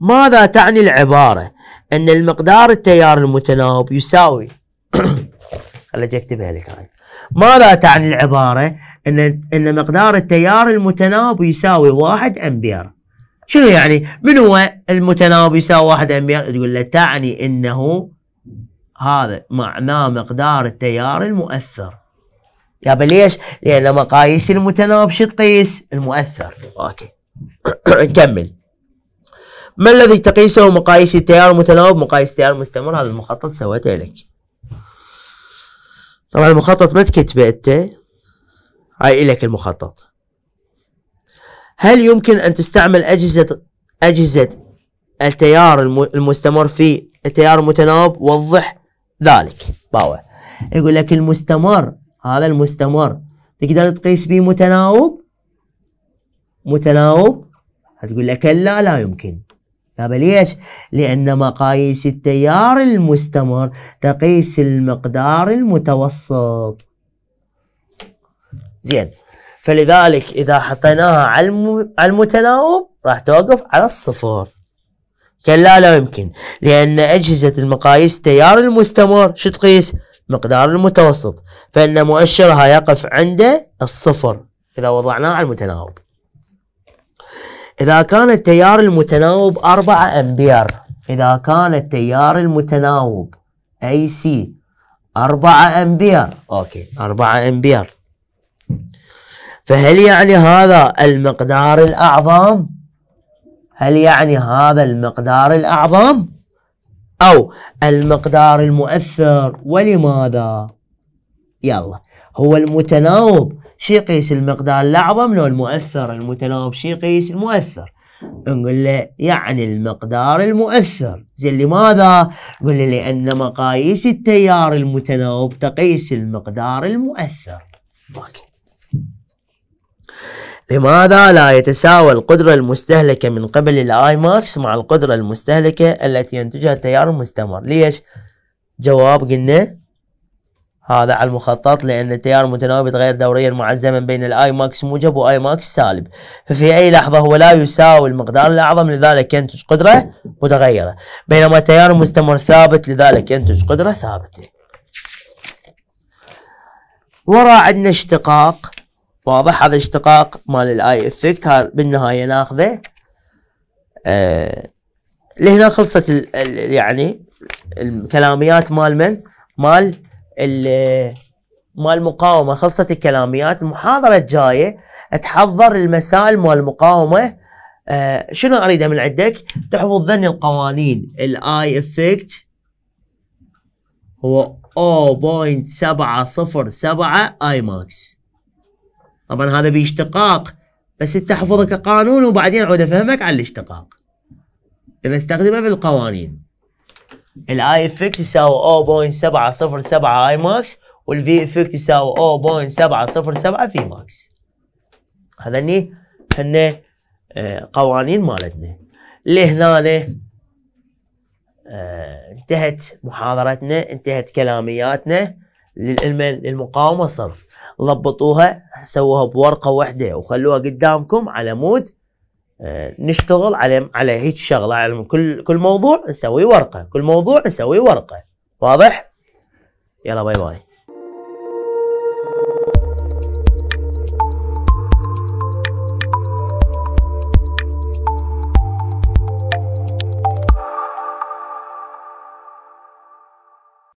ماذا تعني العبارة أن المقدار التيار المتناوب يساوي خليني أكتبها لك هاي ماذا تعني العبارة أن أن مقدار التيار المتناوب يساوي واحد أمبير شنو يعني من هو المتناوب يساوي واحد أمبير تقول له تعني أنه هذا معناه مقدار التيار المؤثر يا ليش؟ لأن مقاييس المتناوب شو تقيس؟ المؤثر اوكي نكمل ما الذي تقيسه مقاييس التيار المتناوب مقاييس التيار المستمر هذا المخطط سويته لك طبعا المخطط ما تكتبه انت هاي لك المخطط هل يمكن ان تستعمل اجهزة اجهزة التيار المستمر في التيار المتناوب وضح ذلك باوع يقول لك المستمر هذا المستمر تقدر تقيس به متناوب متناوب هتقول لك لا لا يمكن يابا ليش؟ لأن مقاييس التيار المستمر تقيس المقدار المتوسط زين فلذلك إذا حطيناها على المتناوب راح توقف على الصفر كلا لا يمكن لأن أجهزة المقاييس التيار المستمر شو تقيس؟ مقدار المتوسط فإن مؤشرها يقف عند الصفر إذا وضعناه على المتناوب إذا كان التيار المتناوب 4 أمبير إذا كان التيار المتناوب أي سي 4 أمبير أوكي 4 أمبير فهل يعني هذا المقدار الأعظم؟ هل يعني هذا المقدار الأعظم؟ أو المقدار المؤثر ولماذا؟ يلا هو المتناوب شي يقيس المقدار الأعظم لو المؤثر المتناوب شي يقيس المؤثر نقول له يعني المقدار المؤثر زين لماذا؟ قل لي لأن مقاييس التيار المتناوب تقيس المقدار المؤثر لماذا لا يتساوى القدرة المستهلكة من قبل الاي ماكس مع القدرة المستهلكة التي ينتجها التيار المستمر؟ ليش؟ جواب قلنا هذا على المخطط لأن التيار المتناوب يتغير دوريا مع الزمن بين الآي ماكس موجب وآي ماكس سالب ففي أي لحظة هو لا يساوي المقدار الأعظم لذلك ينتج قدرة متغيرة بينما التيار المستمر ثابت لذلك ينتج قدرة ثابتة ورا عندنا اشتقاق واضح هذا اشتقاق مال الاي افكت بالنهايه ناخذه آه، لهنا خلصت يعني الكلاميات مال من مال مال المقاومه خلصت الكلاميات المحاضره الجايه تحضر المسائل مال المقاومه آه شنو اريده من عندك؟ تحفظ ذن القوانين الاي افكت هو 0.707 اي ماكس طبعا هذا باشتقاق بس حفظه كقانون وبعدين اعود افهمك على الاشتقاق لان بالقوانين الاي افكت يساوي 0.707 اي ماكس والفي افكت يساوي 0.707 في ماكس هذني هن آه، قوانين مالتنا لهنا آه، انتهت محاضرتنا انتهت كلامياتنا للمقاومه الصرف ضبطوها سووها بورقه واحده وخلوها قدامكم على مود نشتغل على على هيك شغله على كل كل موضوع نسوي ورقه كل موضوع نسوي ورقه واضح يلا باي باي